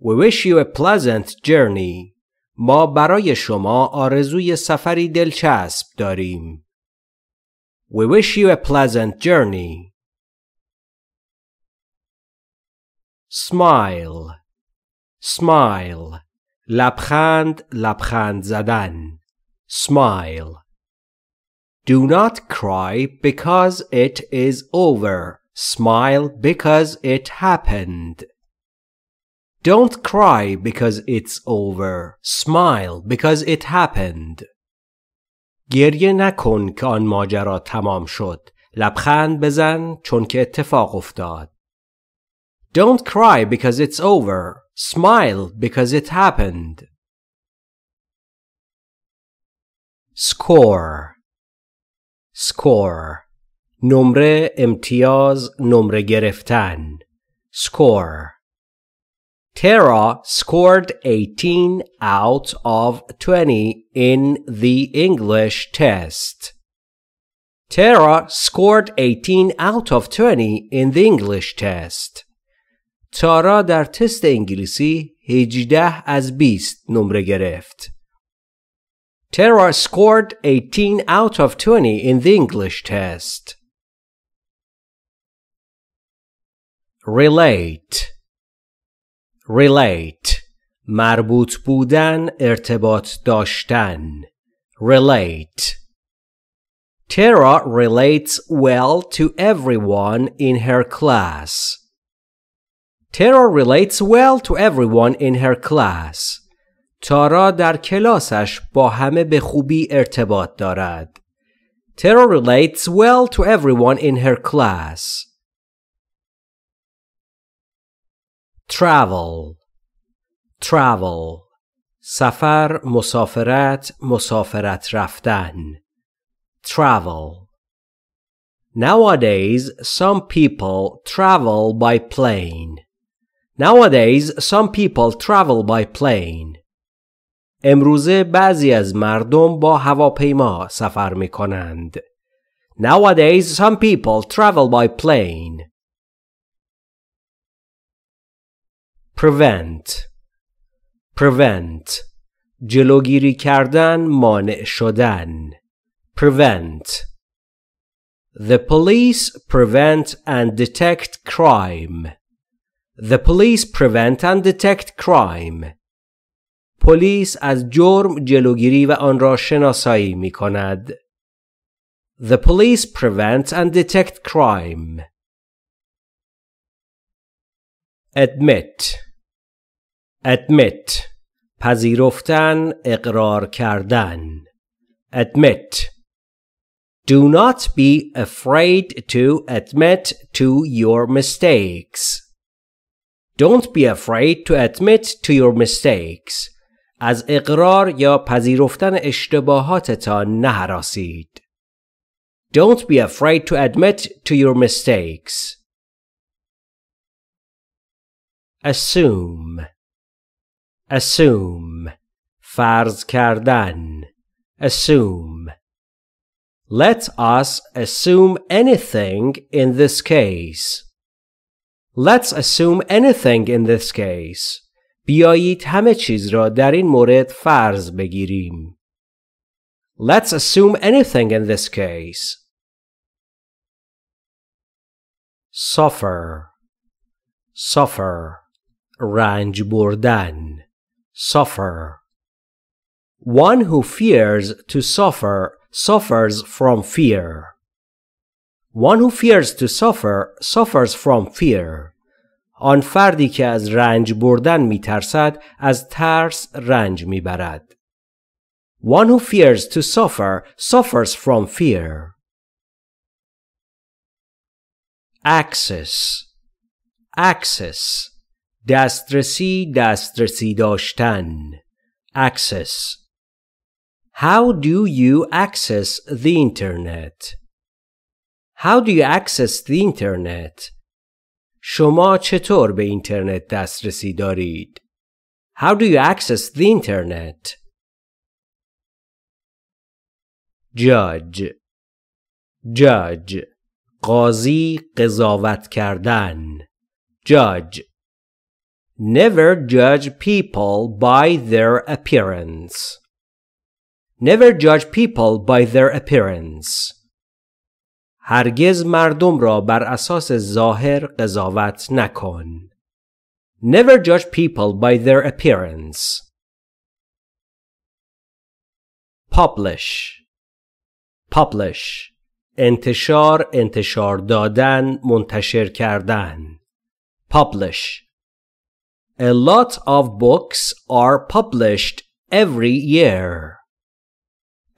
We wish you a pleasant journey ما برای شما آرزوی سفری دلچسب داریم we wish you a pleasant journey. Smile. Smile. لبخند لبخند zadan, Smile. Do not cry because it is over. Smile because it happened. Don't cry because it's over. Smile because it happened. گریه نکن که آن ماجرا تمام شد لبخند بزن چون که اتفاق افتاد Don't cry because it's over. Smile because it happened. score score نمره امتیاز نمره گرفتن score Terra scored 18 out of 20 in the English test. Terra scored 18 out of 20 in the English test. تارا در تست انگلیسی 18 از 20 نمره گرفت. Tara scored 18 out of 20 in the English test. Relate relate مربوط بودن ارتباط داشتن relate Tara relates well to everyone in her class. Tara relates well to everyone in her class. تارا در کلاسش با همه به خوبی ارتباط دارد. Tara relates well to everyone in her class. travel travel سفر مسافرت مسافرت رفتن travel Nowadays some people travel by plane Nowadays some people travel by plane امروزه بعضی از مردم با هواپیما سفر می کنند. Nowadays some people travel by plane. prevent prevent جلوگیری کردن مانع شدن prevent The police prevent and detect crime. The police prevent and detect crime. پلیس از جرم جلوگیری و آن را شناسایی می کند. The police prevent and detect crime. admit admit پذیرفتن اقرار کردن admit Do not be afraid to admit to your mistakes. Don't be afraid to admit to your mistakes. از اقرار یا پذیرفتن اشتباهاتتان نهراسید. Don't be afraid to admit to your mistakes. assume assume فرض kardan assume let us assume anything in this case let's assume anything in this case بیایید همه چیز را در این مورد فرض بگیریم let's assume anything in this case suffer suffer رنج بردن suffer one who fears to suffer suffers from fear one who fears to suffer suffers from fear آن فردی که از رنج بردن میترسد از ترس رنج میبرد one who fears to suffer suffers from fear access access دسترسی دسترسی داشتن access How do you access the internet? How do you access the internet? شما چطور به اینترنت دسترسی دارید؟ How do you access the internet? Judge Judge قاضی قضاوت کردن Judge Never judge people by their appearance. Never judge people by their appearance. هرگز مردم را بر اساس ظاهر قضاوت نکن. Never judge people by their appearance. Publish Publish انتشار انتشار دادن منتشر کردن Publish a lot of books are published every year.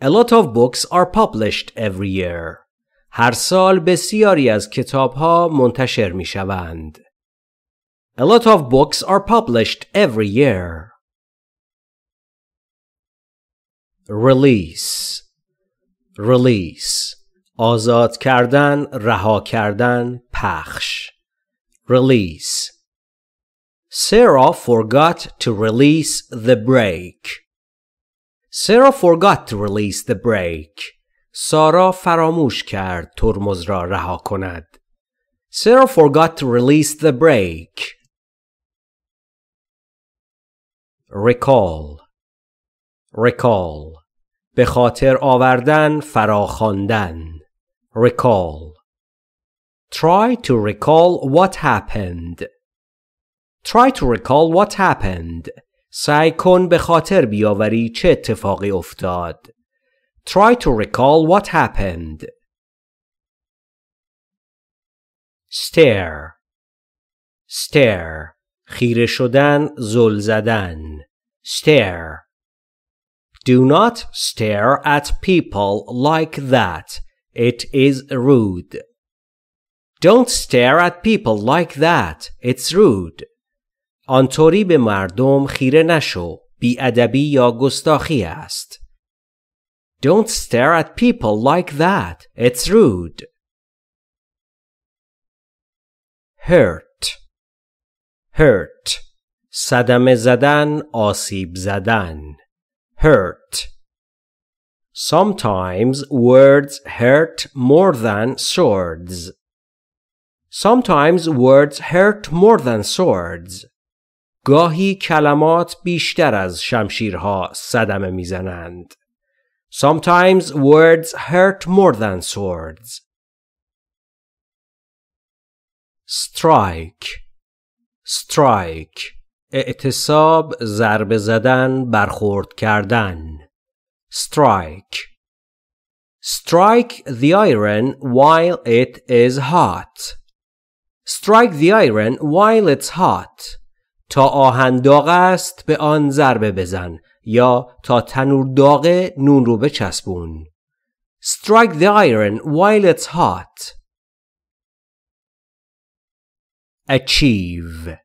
A lot of books are published every year. هر سال بسیاری از کتابها منتشر می شوند. A lot of books are published every year. Release Release آزاد کردن، رها کردن، پخش Release Sarah forgot to release the brake. Sarah forgot to release the brake. Sarah فراموش کرد ترمز را رها کند. Sarah forgot to release the brake. recall recall به خاطر آوردن فراخواندن recall try to recall what happened Try to recall what happened. سعی کن به خاطر بیاوری چه اتفاقی افتاد. Try to recall what happened. Stare. Stare. خیره شدن، زل زدن. Stare. Do not stare at people like that. It is rude. Don't stare at people like that. It's rude. آنطوری به مردم خیره نشو بیادبی یا گستاخی است Don't stare at people like that. It's rude. Hurt. Hurt. صدمه زدن، آسیب زدن. Hurt. Sometimes words hurt more than swords. Sometimes words hurt more than swords. گاهی کلمات بیشتر از شمشیرها صدمه میزنند. Sometimes words hurt more than swords. strike strike اعتصاب ضربه زدن برخورد کردن strike strike the iron while it is hot strike the iron while it's hot تا آهن داغ است به آن ضربه بزن یا تا تنور داغ نون رو بچسبون Strike the iron while it's hot Achieve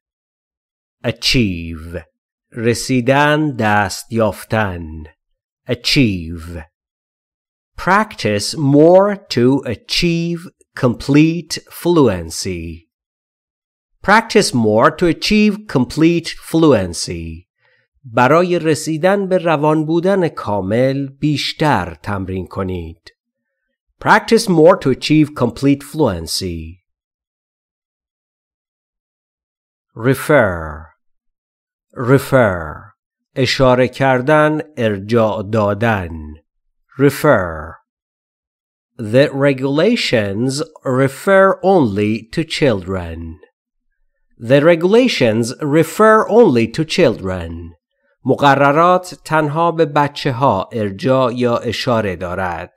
Achieve رسیدن دست یافتن Achieve Practice more to achieve complete fluency Practice more to achieve complete fluency. برای رسیدن به روان بودن کامل بیشتر تمرین کنید. Practice more to achieve complete fluency. Refer Refer اشاره کردن ارجاع دادن Refer The regulations refer only to children. The regulations refer only to children. مقررات تنها به بچه ها ارجاع یا اشاره دارد.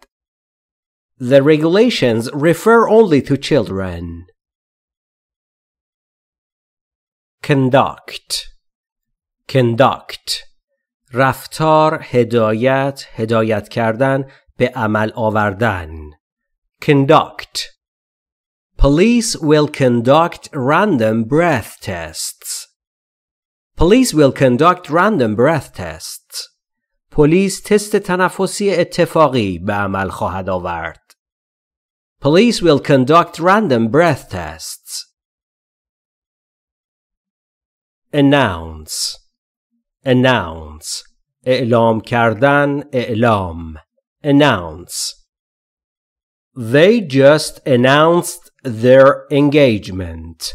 The regulations refer only to children. Conduct Conduct رفتار، هدایت، هدایت کردن، به عمل آوردن. Conduct Police will conduct random breath tests. Police will conduct random breath tests. پلیس تست تنفسی اتفاقی به عمل خواهد آورد. Police will conduct random breath tests. Announce. Announce. اعلام کردن اعلام. Announce. They just announced their engagement.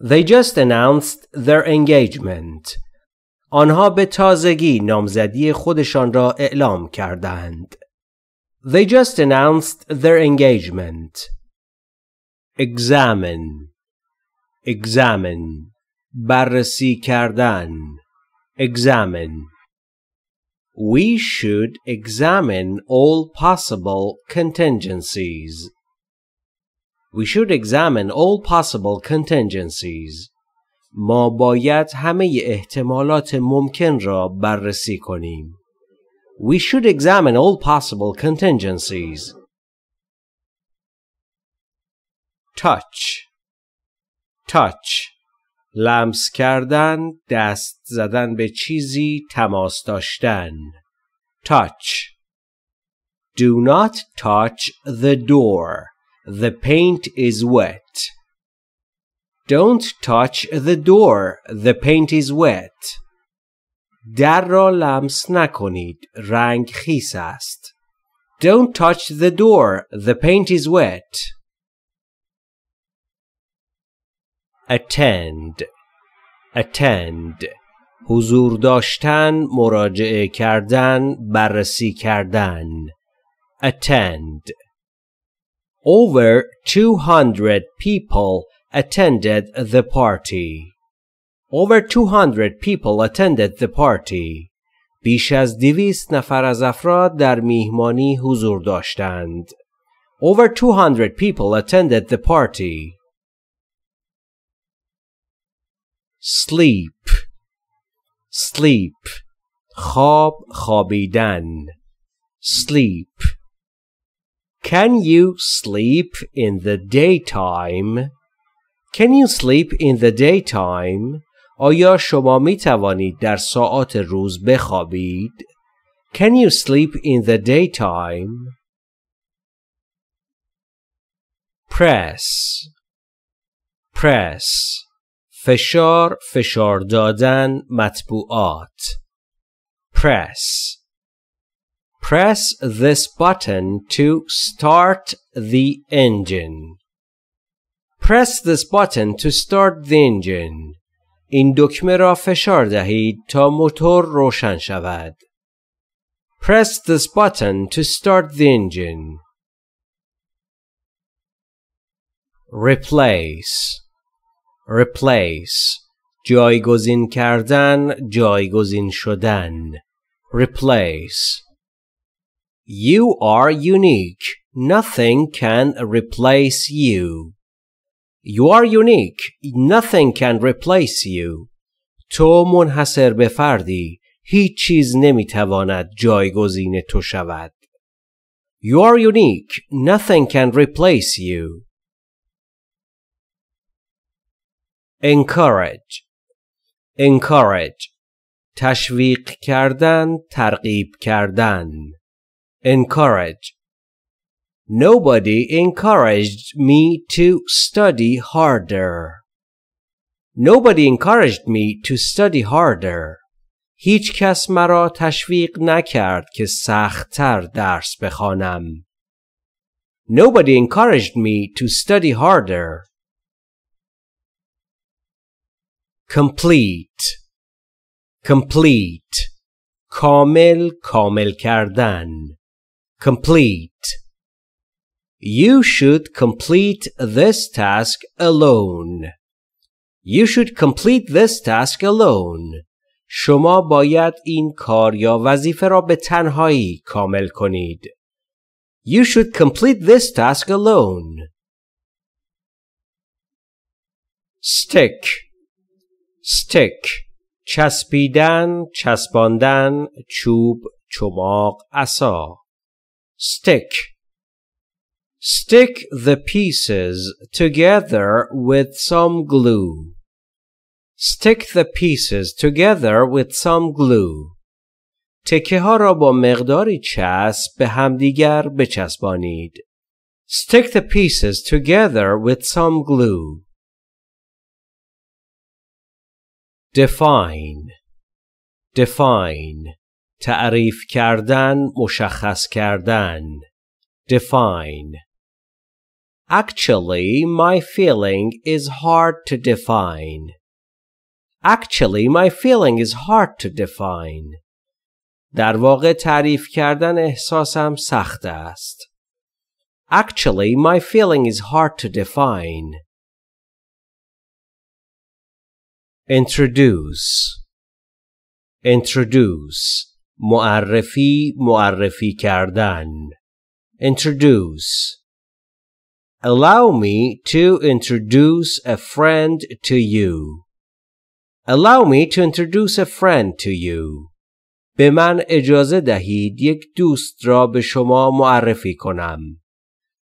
They just announced their engagement. آنها به تازگی نامزدی خودشان را اعلام کردند. They just announced their engagement. Examine. Examine. بررسی کردن. Examine. We should examine all possible contingencies. We should examine all possible contingencies. ما باید همه احتمالات ممکن را بررسی کنیم. We should examine all possible contingencies. touch touch لمس کردن دست زدن به چیزی تماس داشتن touch do not touch the door the paint is wet. Don't touch the door. The paint is wet. در را لمس نکنید. رنگ خیس است. Don't touch the door. The paint is wet. Attend. Attend. حضور داشتن، مراجعه کردن، بررسی کردن. Attend. Over 200 people attended the party. Over 200 people attended the party. بیش از 200 نفر از افراد در میهمانی حضور داشتند. Over 200 people attended the party. sleep sleep خواب خوابیدن sleep can you sleep in the daytime? Can you sleep in the daytime? آیا شما می توانید در ساعات روز بخوابید؟ Can you sleep in the daytime? Press Press فشار فشار دادن مطبوعات Press Press this button to start the engine. Press this button to start the engine. این دکمه را فشار دهید تا موتور روشن شود. Press this button to start the engine. Replace Replace جایگزین کردن جایگزین شدن Replace you are unique. Nothing can replace you. You are unique. Nothing can replace you. تو منحصر به فردی. هیچ چیز نمیتواند جایگزین تو شود. You are unique. Nothing can replace you. Encourage. Encourage. تشویق کردن، ترغیب کردن encourage. Nobody encouraged me to study harder. Nobody encouraged me to study harder. هیچ کس مرا تشویق نکرد که سختتر درس بخوانم. Nobody encouraged me to study harder. complete complete کامل کامل کردن complete. You should complete this task alone. You should complete this task alone. شما باید این کار یا وظیفه را به تنهایی کامل کنید. You should complete this task alone. Stick Stick چسبیدن، چسباندن، چوب، چماق، عصا stick. Stick the pieces together with some glue. Stick the pieces together with some glue. تکه ها را با مقداری چسب به همدیگر بچسبانید. Stick the pieces together with some glue. Define. Define. تعریف کردن مشخص کردن define Actually my feeling is hard to define Actually my feeling is hard to define در واقع تعریف کردن احساسم سخت است Actually my feeling is hard to define Introduce Introduce معرفی معرفی کردن introduce Allow me to introduce a friend to you. Allow me to introduce a friend to you. به من اجازه دهید یک دوست را به شما معرفی کنم.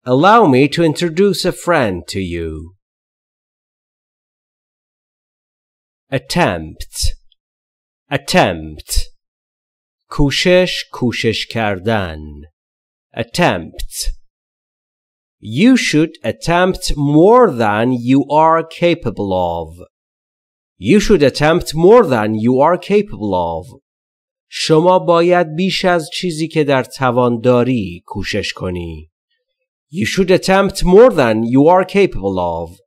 Allow me to introduce a friend to you. Attempt Attempt کوشش کوشش کردن attempt You should attempt more than you are capable of. You should attempt more than you are capable of. شما باید بیش از چیزی که در توان داری کوشش کنی. You should attempt more than you are capable of.